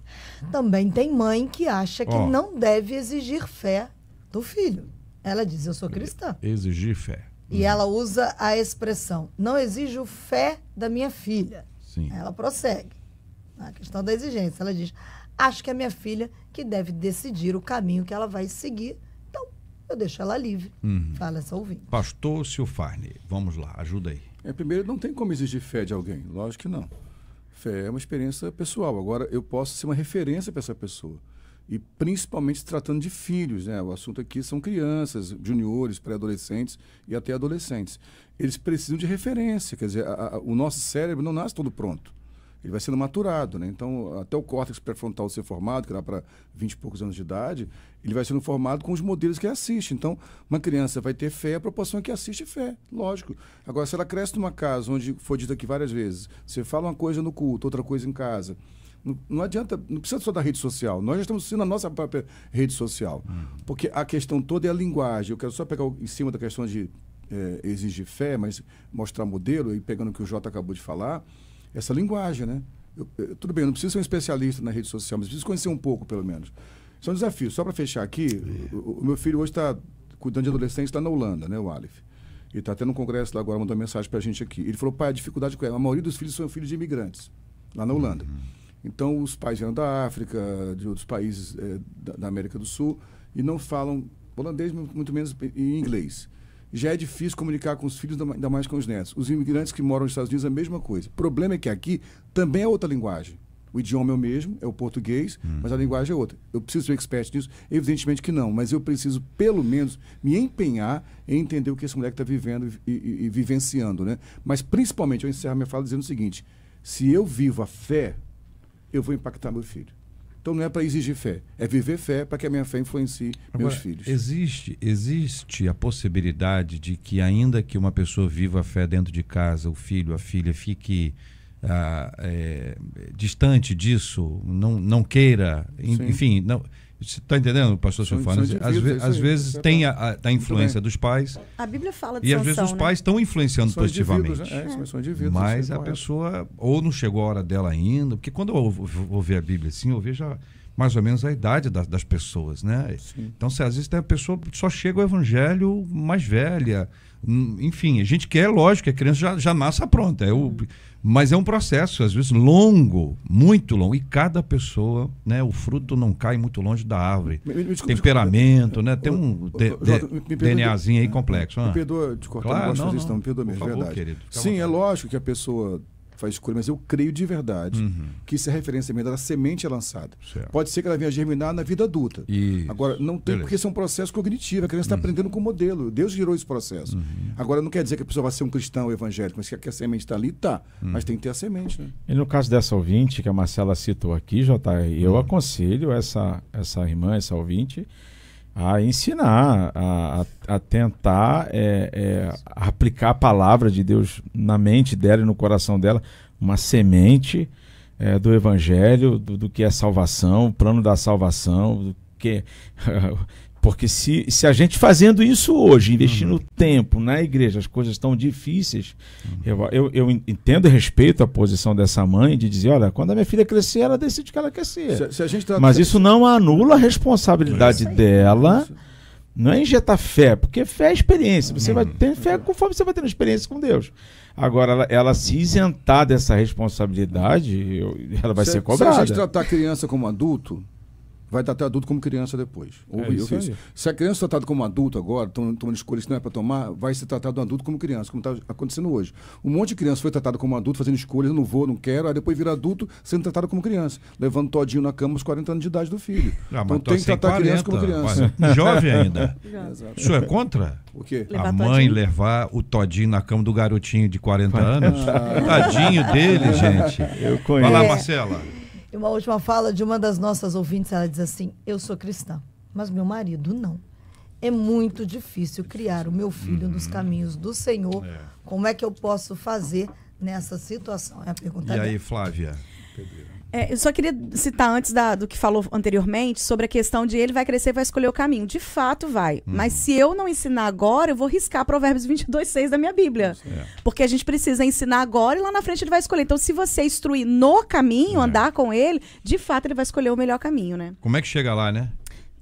Speaker 1: Também tem mãe que acha que oh. não deve exigir fé do filho. Ela diz: Eu sou cristã.
Speaker 2: Exigir fé.
Speaker 1: E hum. ela usa a expressão: Não exijo fé da minha filha. Sim. Ela prossegue. A questão da exigência. Ela diz: Acho que é minha filha que deve decidir o caminho que ela vai seguir. Então, eu deixo ela livre. Uhum. Fala essa ouvinte.
Speaker 3: Pastor Silfarne, vamos lá, ajuda aí. É, primeiro, não tem como exigir fé de alguém. Lógico que não. Fé é uma experiência pessoal. Agora, eu posso ser uma referência para essa pessoa. E principalmente tratando de filhos, né? O assunto aqui são crianças, juniores, pré-adolescentes e até adolescentes. Eles precisam de referência, quer dizer, a, a, o nosso cérebro não nasce todo pronto ele vai sendo maturado, né? Então, até o córtex pré-frontal ser formado, que dá para 20 e poucos anos de idade, ele vai sendo formado com os modelos que assiste. Então, uma criança vai ter fé, a proporção é que assiste fé, lógico. Agora, se ela cresce numa casa onde foi dito aqui várias vezes, você fala uma coisa no culto, outra coisa em casa, não, não, adianta, não precisa só da rede social. Nós já estamos sendo a nossa própria rede social. Hum. Porque a questão toda é a linguagem. Eu quero só pegar em cima da questão de é, exigir fé, mas mostrar modelo, e pegando o que o Jota acabou de falar, essa linguagem, né? Eu, eu, tudo bem, eu não preciso ser um especialista na rede social, mas preciso conhecer um pouco, pelo menos. São é desafios. Só para fechar aqui, é. o, o, meu filho hoje está cuidando de adolescentes lá na Holanda, né, o Aleph. E está tendo um congresso lá agora, mandou uma mensagem para a gente aqui. Ele falou, pai, a dificuldade com ela. A maioria dos filhos são filhos de imigrantes, lá na Holanda. Uhum. Então, os pais vieram da África, de outros países é, da, da América do Sul, e não falam holandês, muito menos em inglês já é difícil comunicar com os filhos, ainda mais com os netos. Os imigrantes que moram nos Estados Unidos, a mesma coisa. O problema é que aqui também é outra linguagem. O idioma é o mesmo, é o português, hum. mas a linguagem é outra. Eu preciso ser expert nisso? Evidentemente que não, mas eu preciso, pelo menos, me empenhar em entender o que esse moleque está vivendo e, e, e, vivenciando. Né? Mas, principalmente, eu encerro minha fala dizendo o seguinte: se eu vivo a fé, eu vou impactar meu filho. Então não é para exigir fé, é viver fé para que a minha fé influencie Agora, meus filhos.
Speaker 2: Existe, existe a possibilidade de que ainda que uma pessoa viva a fé dentro de casa, o filho, a filha fique ah, é, distante disso, não, não queira, Sim. enfim, não Está entendendo, pastor Silvano? Às, às vezes é tem a, a, a influência dos pais.
Speaker 1: A Bíblia fala de E sanção, às vezes os pais estão né? influenciando são positivamente. Né? É, é. São mas a
Speaker 2: pessoa, ou não chegou a hora dela ainda, porque quando eu ouvi a Bíblia assim, eu vejo mais ou menos a idade das, das pessoas, né? Sim. Então, se, às vezes a pessoa só chega ao evangelho mais velha. Hum, enfim, a gente quer, lógico, que a criança já, já pronta. É o mas é um processo, às vezes, longo, muito longo. E cada pessoa, né? O fruto não cai muito longe da árvore. Me, me desculpa, Temperamento, desculpa, né? Tem um de, DNAzinho aí complexo. Me né? perdoa
Speaker 3: de cortar, claro, não não, não, isso, não. Me perdoa mesmo, é favor, verdade. Querido, Sim, é lógico que a pessoa faz escolha, mas eu creio de verdade uhum. que isso é referência emenda da é semente é lançada. Certo. Pode ser que ela venha germinar na vida adulta. Isso. Agora, não tem Beleza. porque isso é um processo cognitivo, a criança está uhum. aprendendo com o modelo. Deus gerou esse processo. Uhum. Agora, não quer dizer que a pessoa vai ser um cristão evangélico, mas que a semente está ali, tá. Uhum. Mas tem que ter a semente. Né?
Speaker 4: E no caso dessa ouvinte que a Marcela citou aqui, Jota, eu uhum. aconselho essa, essa irmã, essa ouvinte, a ensinar, a, a, a tentar é, é, aplicar a palavra de Deus na mente dela e no coração dela, uma semente é, do Evangelho, do, do, que é salvação, o plano da salvação, do que Porque se, se a gente fazendo isso hoje, investindo uhum. tempo na igreja, as coisas estão difíceis, uhum. eu, eu, eu, entendo e respeito a posição dessa mãe de dizer, olha, quando a minha filha crescer, ela decide que ela quer ser. Se, se tá... Mas isso não anula a responsabilidade dela. Não é injetar fé, porque fé é experiência. Você uhum. vai ter fé conforme você vai tendo experiência com Deus. Agora, ela, ela, se isentar dessa responsabilidade, ela vai se, ser cobrada. Se a gente
Speaker 3: tratar a criança como adulto, vai tratar adulto como criança depois. Ou é isso, isso. Se a criança é tratada como adulto agora, tomando escolhas que não é para tomar, vai ser tratado um adulto como criança, como está acontecendo hoje. Um monte de criança foi tratada como adulto, fazendo escolhas, não vou, não quero, aí depois vira adulto sendo tratado como criança, levando todinho na cama aos 40 anos de idade do filho. Ah, então tem que tratar 40, a criança como criança. jovem ainda. Jovem. Isso é contra? O quê? a mãe
Speaker 2: levar o todinho na cama do garotinho de 40 anos. Ah. Tadinho dele, gente. Eu conheço. Vai lá, Marcela.
Speaker 1: E uma última fala de uma das nossas ouvintes, ela diz assim: Eu sou cristã, mas meu marido não. É muito difícil criar o meu filho nos uhum. caminhos do Senhor. É. Como é
Speaker 6: que eu posso fazer nessa situação? É a pergunta.
Speaker 2: E dela. aí, Flávia?
Speaker 6: Pedreira. É, eu só queria citar antes da, do que falou anteriormente sobre a questão de ele vai crescer, e vai escolher o caminho. De fato, vai. Uhum. Mas se eu não ensinar agora, eu vou riscar Provérbios 22, 6 da minha Bíblia. É. Porque a gente precisa ensinar agora e lá na frente ele vai escolher. Então, se você instruir no caminho, é. andar com ele, de fato ele vai escolher o melhor caminho, né?
Speaker 2: Como é que chega lá, né?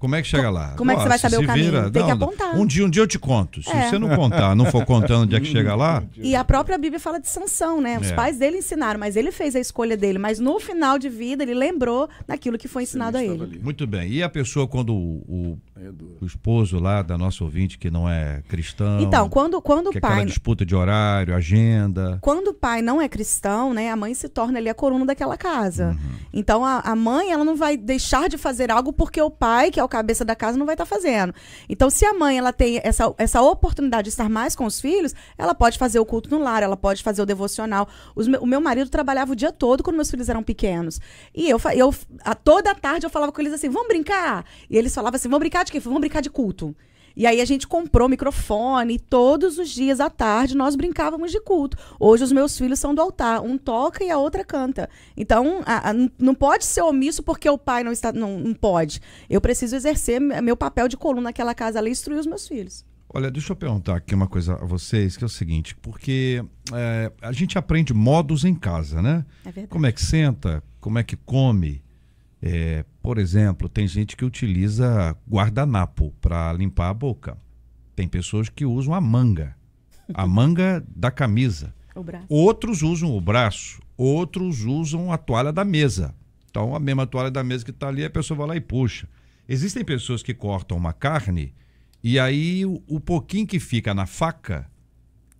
Speaker 2: Como é que chega lá? Como Nossa, é que você vai saber o caminho? Vira, Tem não, que apontar. Um dia, um dia eu te conto. Se é. você não contar, não for contando onde é que chega lá.
Speaker 6: E a própria Bíblia fala de sanção, né? Os é. pais dele ensinaram, mas ele fez a escolha dele. Mas no final de vida, ele lembrou daquilo que foi ensinado ele a ele. Ali.
Speaker 2: Muito bem. E a pessoa, quando o, o é o esposo lá da nossa ouvinte que não é cristão. Então,
Speaker 6: quando, quando é o pai. Aquela
Speaker 2: disputa de horário, agenda.
Speaker 6: Quando o pai não é cristão, né, a mãe se torna ali a coruna daquela casa. Uhum. Então, a, a, mãe, ela não vai deixar de fazer algo porque o pai, que é o cabeça da casa, não vai estar tá fazendo. Então, se a mãe, ela tem essa, essa oportunidade de estar mais com os filhos, ela pode fazer o culto no lar, ela pode fazer o devocional. Os, o meu marido trabalhava o dia todo quando meus filhos eram pequenos. E eu, eu a, toda tarde eu falava com eles assim: vamos brincar? E eles falavam assim: vamos brincar de que vamos brincar de culto. E aí a gente comprou microfone e todos os dias à tarde nós brincávamos de culto. Hoje os meus filhos são do altar, um toca e a outra canta. Então a, a, não pode ser omisso porque o pai não está não, não pode. Eu preciso exercer meu papel de coluna naquela casa ali e instruir os meus filhos.
Speaker 2: Olha, deixa eu perguntar aqui uma coisa a vocês, que é o seguinte, porque é, a gente aprende modos em casa, né? É verdade. Como é que senta, como é que come, é, por exemplo, tem gente que utiliza guardanapo para limpar a boca. Tem pessoas que usam a manga, a manga da camisa. Outros usam o braço, outros usam a toalha da mesa. Então, a mesma toalha da mesa que está ali, a pessoa vai lá e puxa. Existem pessoas que cortam uma carne e aí o, o pouquinho que fica na faca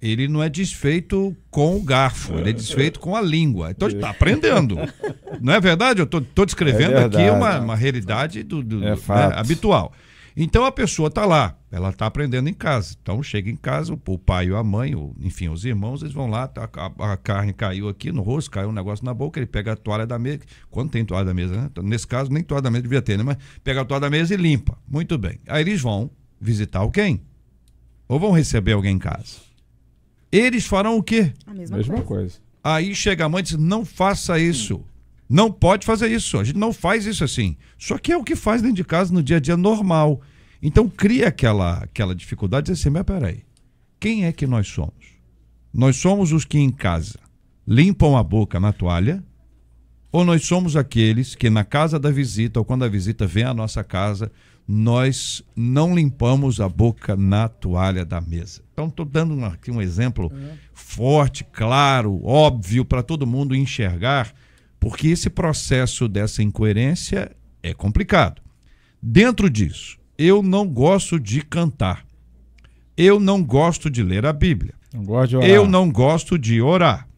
Speaker 2: ele não é desfeito com o garfo, ele é desfeito com a língua. Então ele está aprendendo. Não é verdade? Eu estou descrevendo é aqui uma, uma, realidade do, do, é né, habitual. Então a pessoa está lá, ela está aprendendo em casa. Então chega em casa, o pai ou a mãe, ou, enfim, os irmãos, eles vão lá, tá, a, a, carne caiu aqui no rosto, caiu um negócio na boca, ele pega a toalha da mesa, quando tem toalha da mesa, né? Então, nesse caso, nem toalha da mesa devia ter, né? Mas pega a toalha da mesa e limpa. Muito bem. Aí eles vão visitar alguém. Ou vão receber alguém em casa eles farão o quê? A mesma, mesma coisa. coisa. Aí chega a mãe e diz: não faça isso. Sim. Não pode fazer isso. A gente não faz isso assim. Só que é o que faz dentro de casa no dia a dia normal. Então cria aquela, aquela dificuldade E dizer assim: mas peraí, quem é que nós somos? Nós somos os que em casa limpam a boca na toalha, ou nós somos aqueles que na casa da visita ou quando a visita vem à nossa casa nós não limpamos a boca na toalha da mesa. Então, estou dando aqui um exemplo é. forte, claro, óbvio, para todo mundo enxergar, porque esse processo dessa incoerência é complicado. Dentro disso, eu não gosto de cantar. Eu não gosto de ler a Bíblia. Não eu não gosto de orar.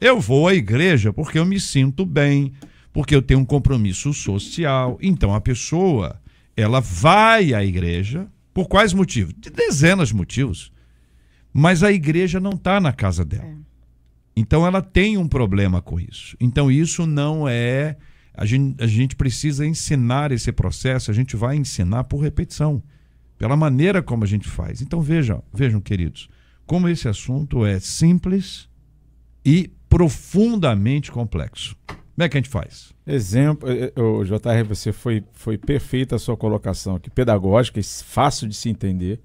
Speaker 2: Eu vou à igreja porque eu me sinto bem, porque eu tenho um compromisso social. Então a pessoa ela vai à igreja, por quais motivos? De dezenas de motivos. Mas a igreja não está na casa dela. É. Então ela tem um problema com isso. Então isso não é. A gente, a gente precisa ensinar esse processo, a gente vai ensinar por repetição, pela maneira como a gente faz. Então vejam, vejam, queridos, como esse assunto é simples e profundamente complexo. Como é que a gente faz?
Speaker 4: Exemplo, o eh, eh, JR, você foi, foi perfeita a sua colocação aqui, pedagógica, é fácil de se entender.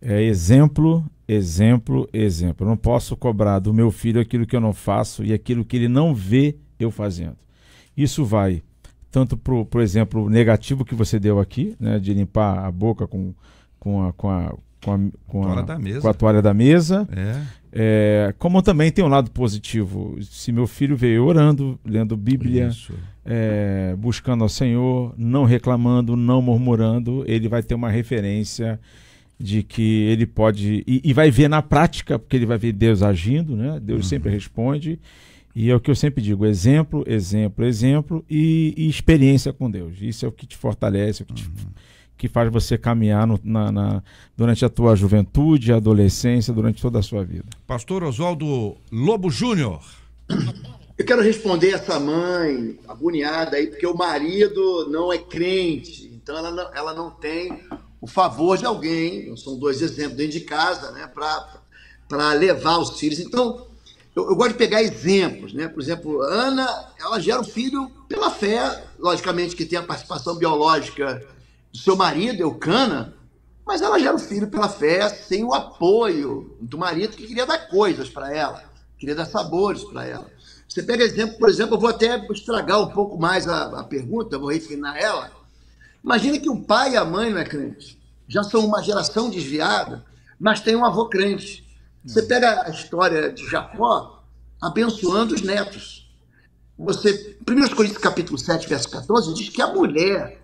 Speaker 4: É exemplo, exemplo, exemplo. Eu não posso cobrar do meu filho aquilo que eu não faço e aquilo que ele não vê eu fazendo. Isso vai tanto para o exemplo negativo que você deu aqui, né, de limpar a boca com, com, a, com, a, com, a, com a, toalha da mesa. Com a toalha da mesa. É. É, como também tem um lado positivo. Se meu filho veio orando, lendo Bíblia, é, buscando ao Senhor, não reclamando, não murmurando, ele vai ter uma referência de que ele pode. E, e vai ver na prática, porque ele vai ver Deus agindo, né? Deus uhum. sempre responde. E é o que eu sempre digo: exemplo, exemplo, exemplo e, e, experiência com Deus. Isso é o que te fortalece, é o que uhum. te que faz você caminhar no, na, na, durante a tua juventude, adolescência, durante toda a sua vida.
Speaker 2: Pastor Oswaldo Lobo Júnior.
Speaker 5: Eu quero responder essa mãe agoniada aí, porque o marido não é crente, então ela não, ela não tem o favor de alguém, são dois exemplos dentro de casa, né, para levar os filhos. Então, eu, eu, gosto de pegar exemplos, né? Por exemplo, Ana, ela gera o filho pela fé, logicamente que tem a participação biológica do seu marido, Eucana, mas ela gera o filho pela fé sem o apoio do marido que queria dar coisas para ela, queria dar sabores para ela. Você pega exemplo, por exemplo, eu vou até estragar um pouco mais a, a pergunta, vou refinar ela. Imagina que o pai e a mãe não é crente, já são uma geração desviada, mas tem um avô crente. Você é. pega a história de Jacó abençoando os netos. Você, 1 Coríntios capítulo 7, verso 14, diz que a mulher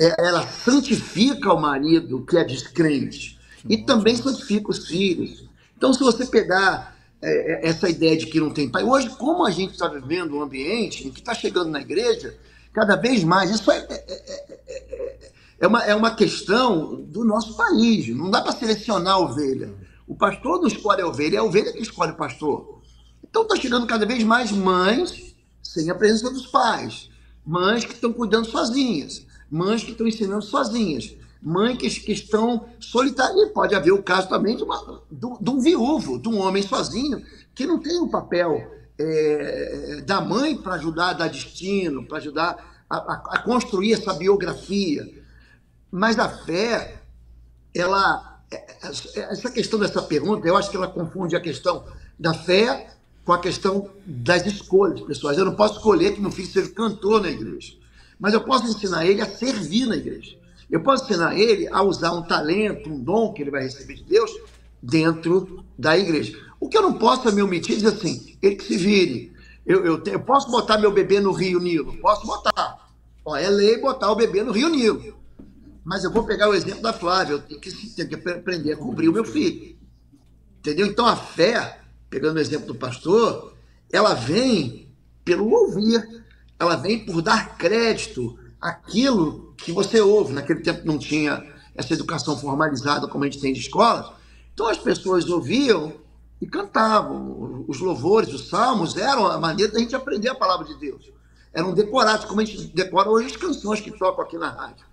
Speaker 5: é, ela santifica o marido que é descrente e também santifica os filhos. Então, se você pegar é, é, essa ideia de que não tem pai, hoje, como a gente está vivendo um ambiente em que está chegando na igreja, cada vez mais, isso é, é, é, é, uma, é uma questão do nosso país. Não dá para selecionar a ovelha. O pastor não escolhe a ovelha, é a ovelha que escolhe o pastor. Então, está chegando cada vez mais mães sem a presença dos pais, mães que estão cuidando sozinhas mães que estão ensinando sozinhas, mães que, que estão solitárias. Pode haver o caso também de, uma, de, um viúvo, de um homem sozinho, que não tem o um papel é, da mãe para ajudar a dar destino, para ajudar a, a, a construir essa biografia. Mas a fé, ela. É, é, essa questão dessa pergunta, eu acho que ela confunde a questão da fé com a questão das escolhas pessoais. Eu não posso escolher que meu filho seja cantor na igreja. Mas eu posso ensinar ele a servir na igreja. Eu posso ensinar ele a usar um talento, um dom que ele vai receber de Deus dentro da igreja. O que eu não posso é me omitir e é dizer assim, ele que se vire. Eu, eu, eu, posso botar meu bebê no Rio Nilo? Posso botar. Ó, é lei botar o bebê no Rio Nilo. Mas eu vou pegar o exemplo da Flávia, eu tenho que, tenho que aprender a cobrir o meu filho. Entendeu? Então a fé, pegando o exemplo do pastor, ela vem pelo ouvir ela vem por dar crédito àquilo que você ouve. Naquele tempo não tinha essa educação formalizada como a gente tem de escolas. Então as pessoas ouviam e cantavam. Os louvores, os salmos eram a maneira da gente aprender a palavra de Deus. Eram decorados, como a gente decora hoje as canções que tocam aqui na rádio.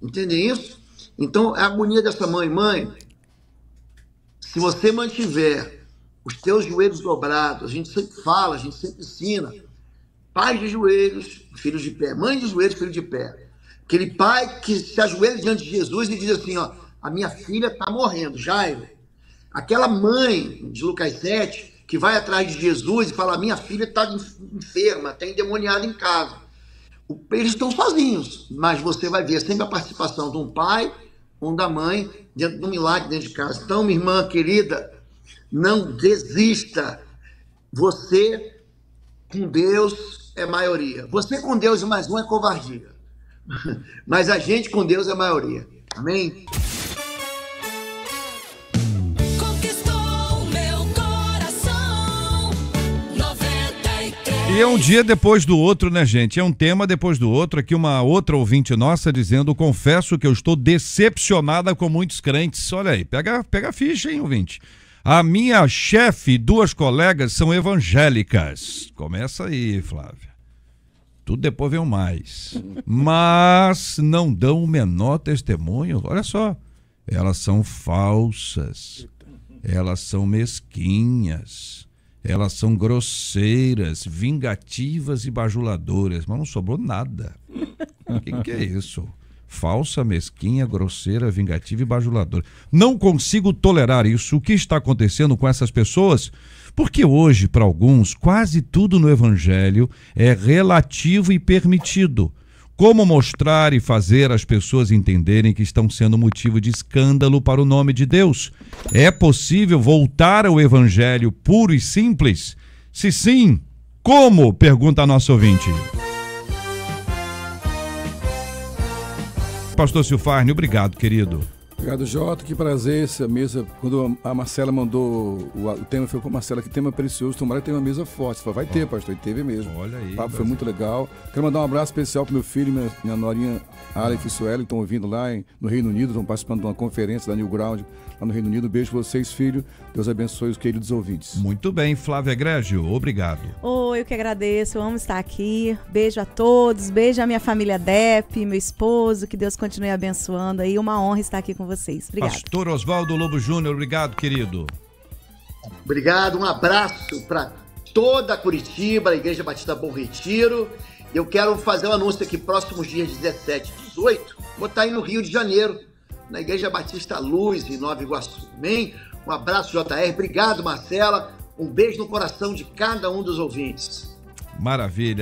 Speaker 5: Entendem isso? Então, a agonia dessa mãe, mãe, se você mantiver os teus joelhos dobrados, a gente sempre fala, a gente sempre ensina, pais de joelhos, filhos de pé, mães de joelhos, filhos de pé. Aquele pai que se ajoelha diante de Jesus e diz assim: ó, a minha filha está morrendo, Jairo. Aquela mãe de Lucas 7 que vai atrás de Jesus e fala: a minha filha está enferma, está endemoniada em casa. Eles estão sozinhos, mas você vai ver sempre a participação de um pai, ou da mãe, dentro do milagre dentro de casa. Então, minha irmã querida, não desista. Você com Deus é maioria. Você com Deus e mais um é covardia. Mas a gente com Deus é maioria. Amém?
Speaker 6: E é um
Speaker 2: dia depois do outro, né, gente? É um tema depois do outro. Aqui uma outra ouvinte nossa dizendo: confesso que eu estou decepcionada com muitos crentes. Olha aí, pega, pega a ficha, hein, ouvinte? A minha chefe e duas colegas são evangélicas. Começa aí, Flávia. Tudo depois vem mais. Mas não dão o menor testemunho. Olha só. Elas são falsas. Elas são mesquinhas. Elas são grosseiras, vingativas e bajuladoras. Mas não sobrou nada. O que, que é isso? falsa, mesquinha, grosseira, vingativa e bajuladora. Não consigo tolerar isso. O que está acontecendo com essas pessoas? Porque hoje, para alguns, quase tudo no Evangelho é relativo e permitido. Como mostrar e fazer as pessoas entenderem que estão sendo motivo de escândalo para o nome de Deus? É possível voltar ao Evangelho puro e simples? Se sim, como? Pergunta a nossa ouvinte. Pastor Silfarne, obrigado, querido.
Speaker 3: Obrigado, Jota. Que prazer essa mesa. Quando a Marcela mandou o, tema, foi com a Marcela, que tema precioso. Tomara que tenha uma mesa forte. Falei, vai ter, pastor. E teve mesmo. Olha aí. O papo foi muito legal. Quero mandar um abraço especial pro meu filho, minha, minha norinha Aleph e Sueli, estão ouvindo lá em, no Reino Unido, estão participando de uma conferência da New Ground lá no Reino Unido. Beijo vocês, filho. Deus abençoe os queridos ouvintes. Muito bem, Flávia Grégio, obrigado.
Speaker 6: Oh, eu que agradeço, Vamos amo estar aqui. Beijo a todos, beijo a minha família Dep, meu esposo, que Deus continue abençoando aí. Uma honra estar aqui com vocês. Obrigado.
Speaker 2: Pastor Oswaldo Lobo Júnior, obrigado, querido.
Speaker 5: Obrigado, um abraço para toda Curitiba, a Igreja Batista Bom Retiro. Eu quero fazer um anúncio aqui, próximos dias 17 e 18, vou estar aí no Rio de Janeiro, na Igreja Batista Luz, em Nova Iguaçu. Amém? Um abraço, JR. Obrigado, Marcela. Um beijo no coração de cada um dos ouvintes.
Speaker 2: Maravilha.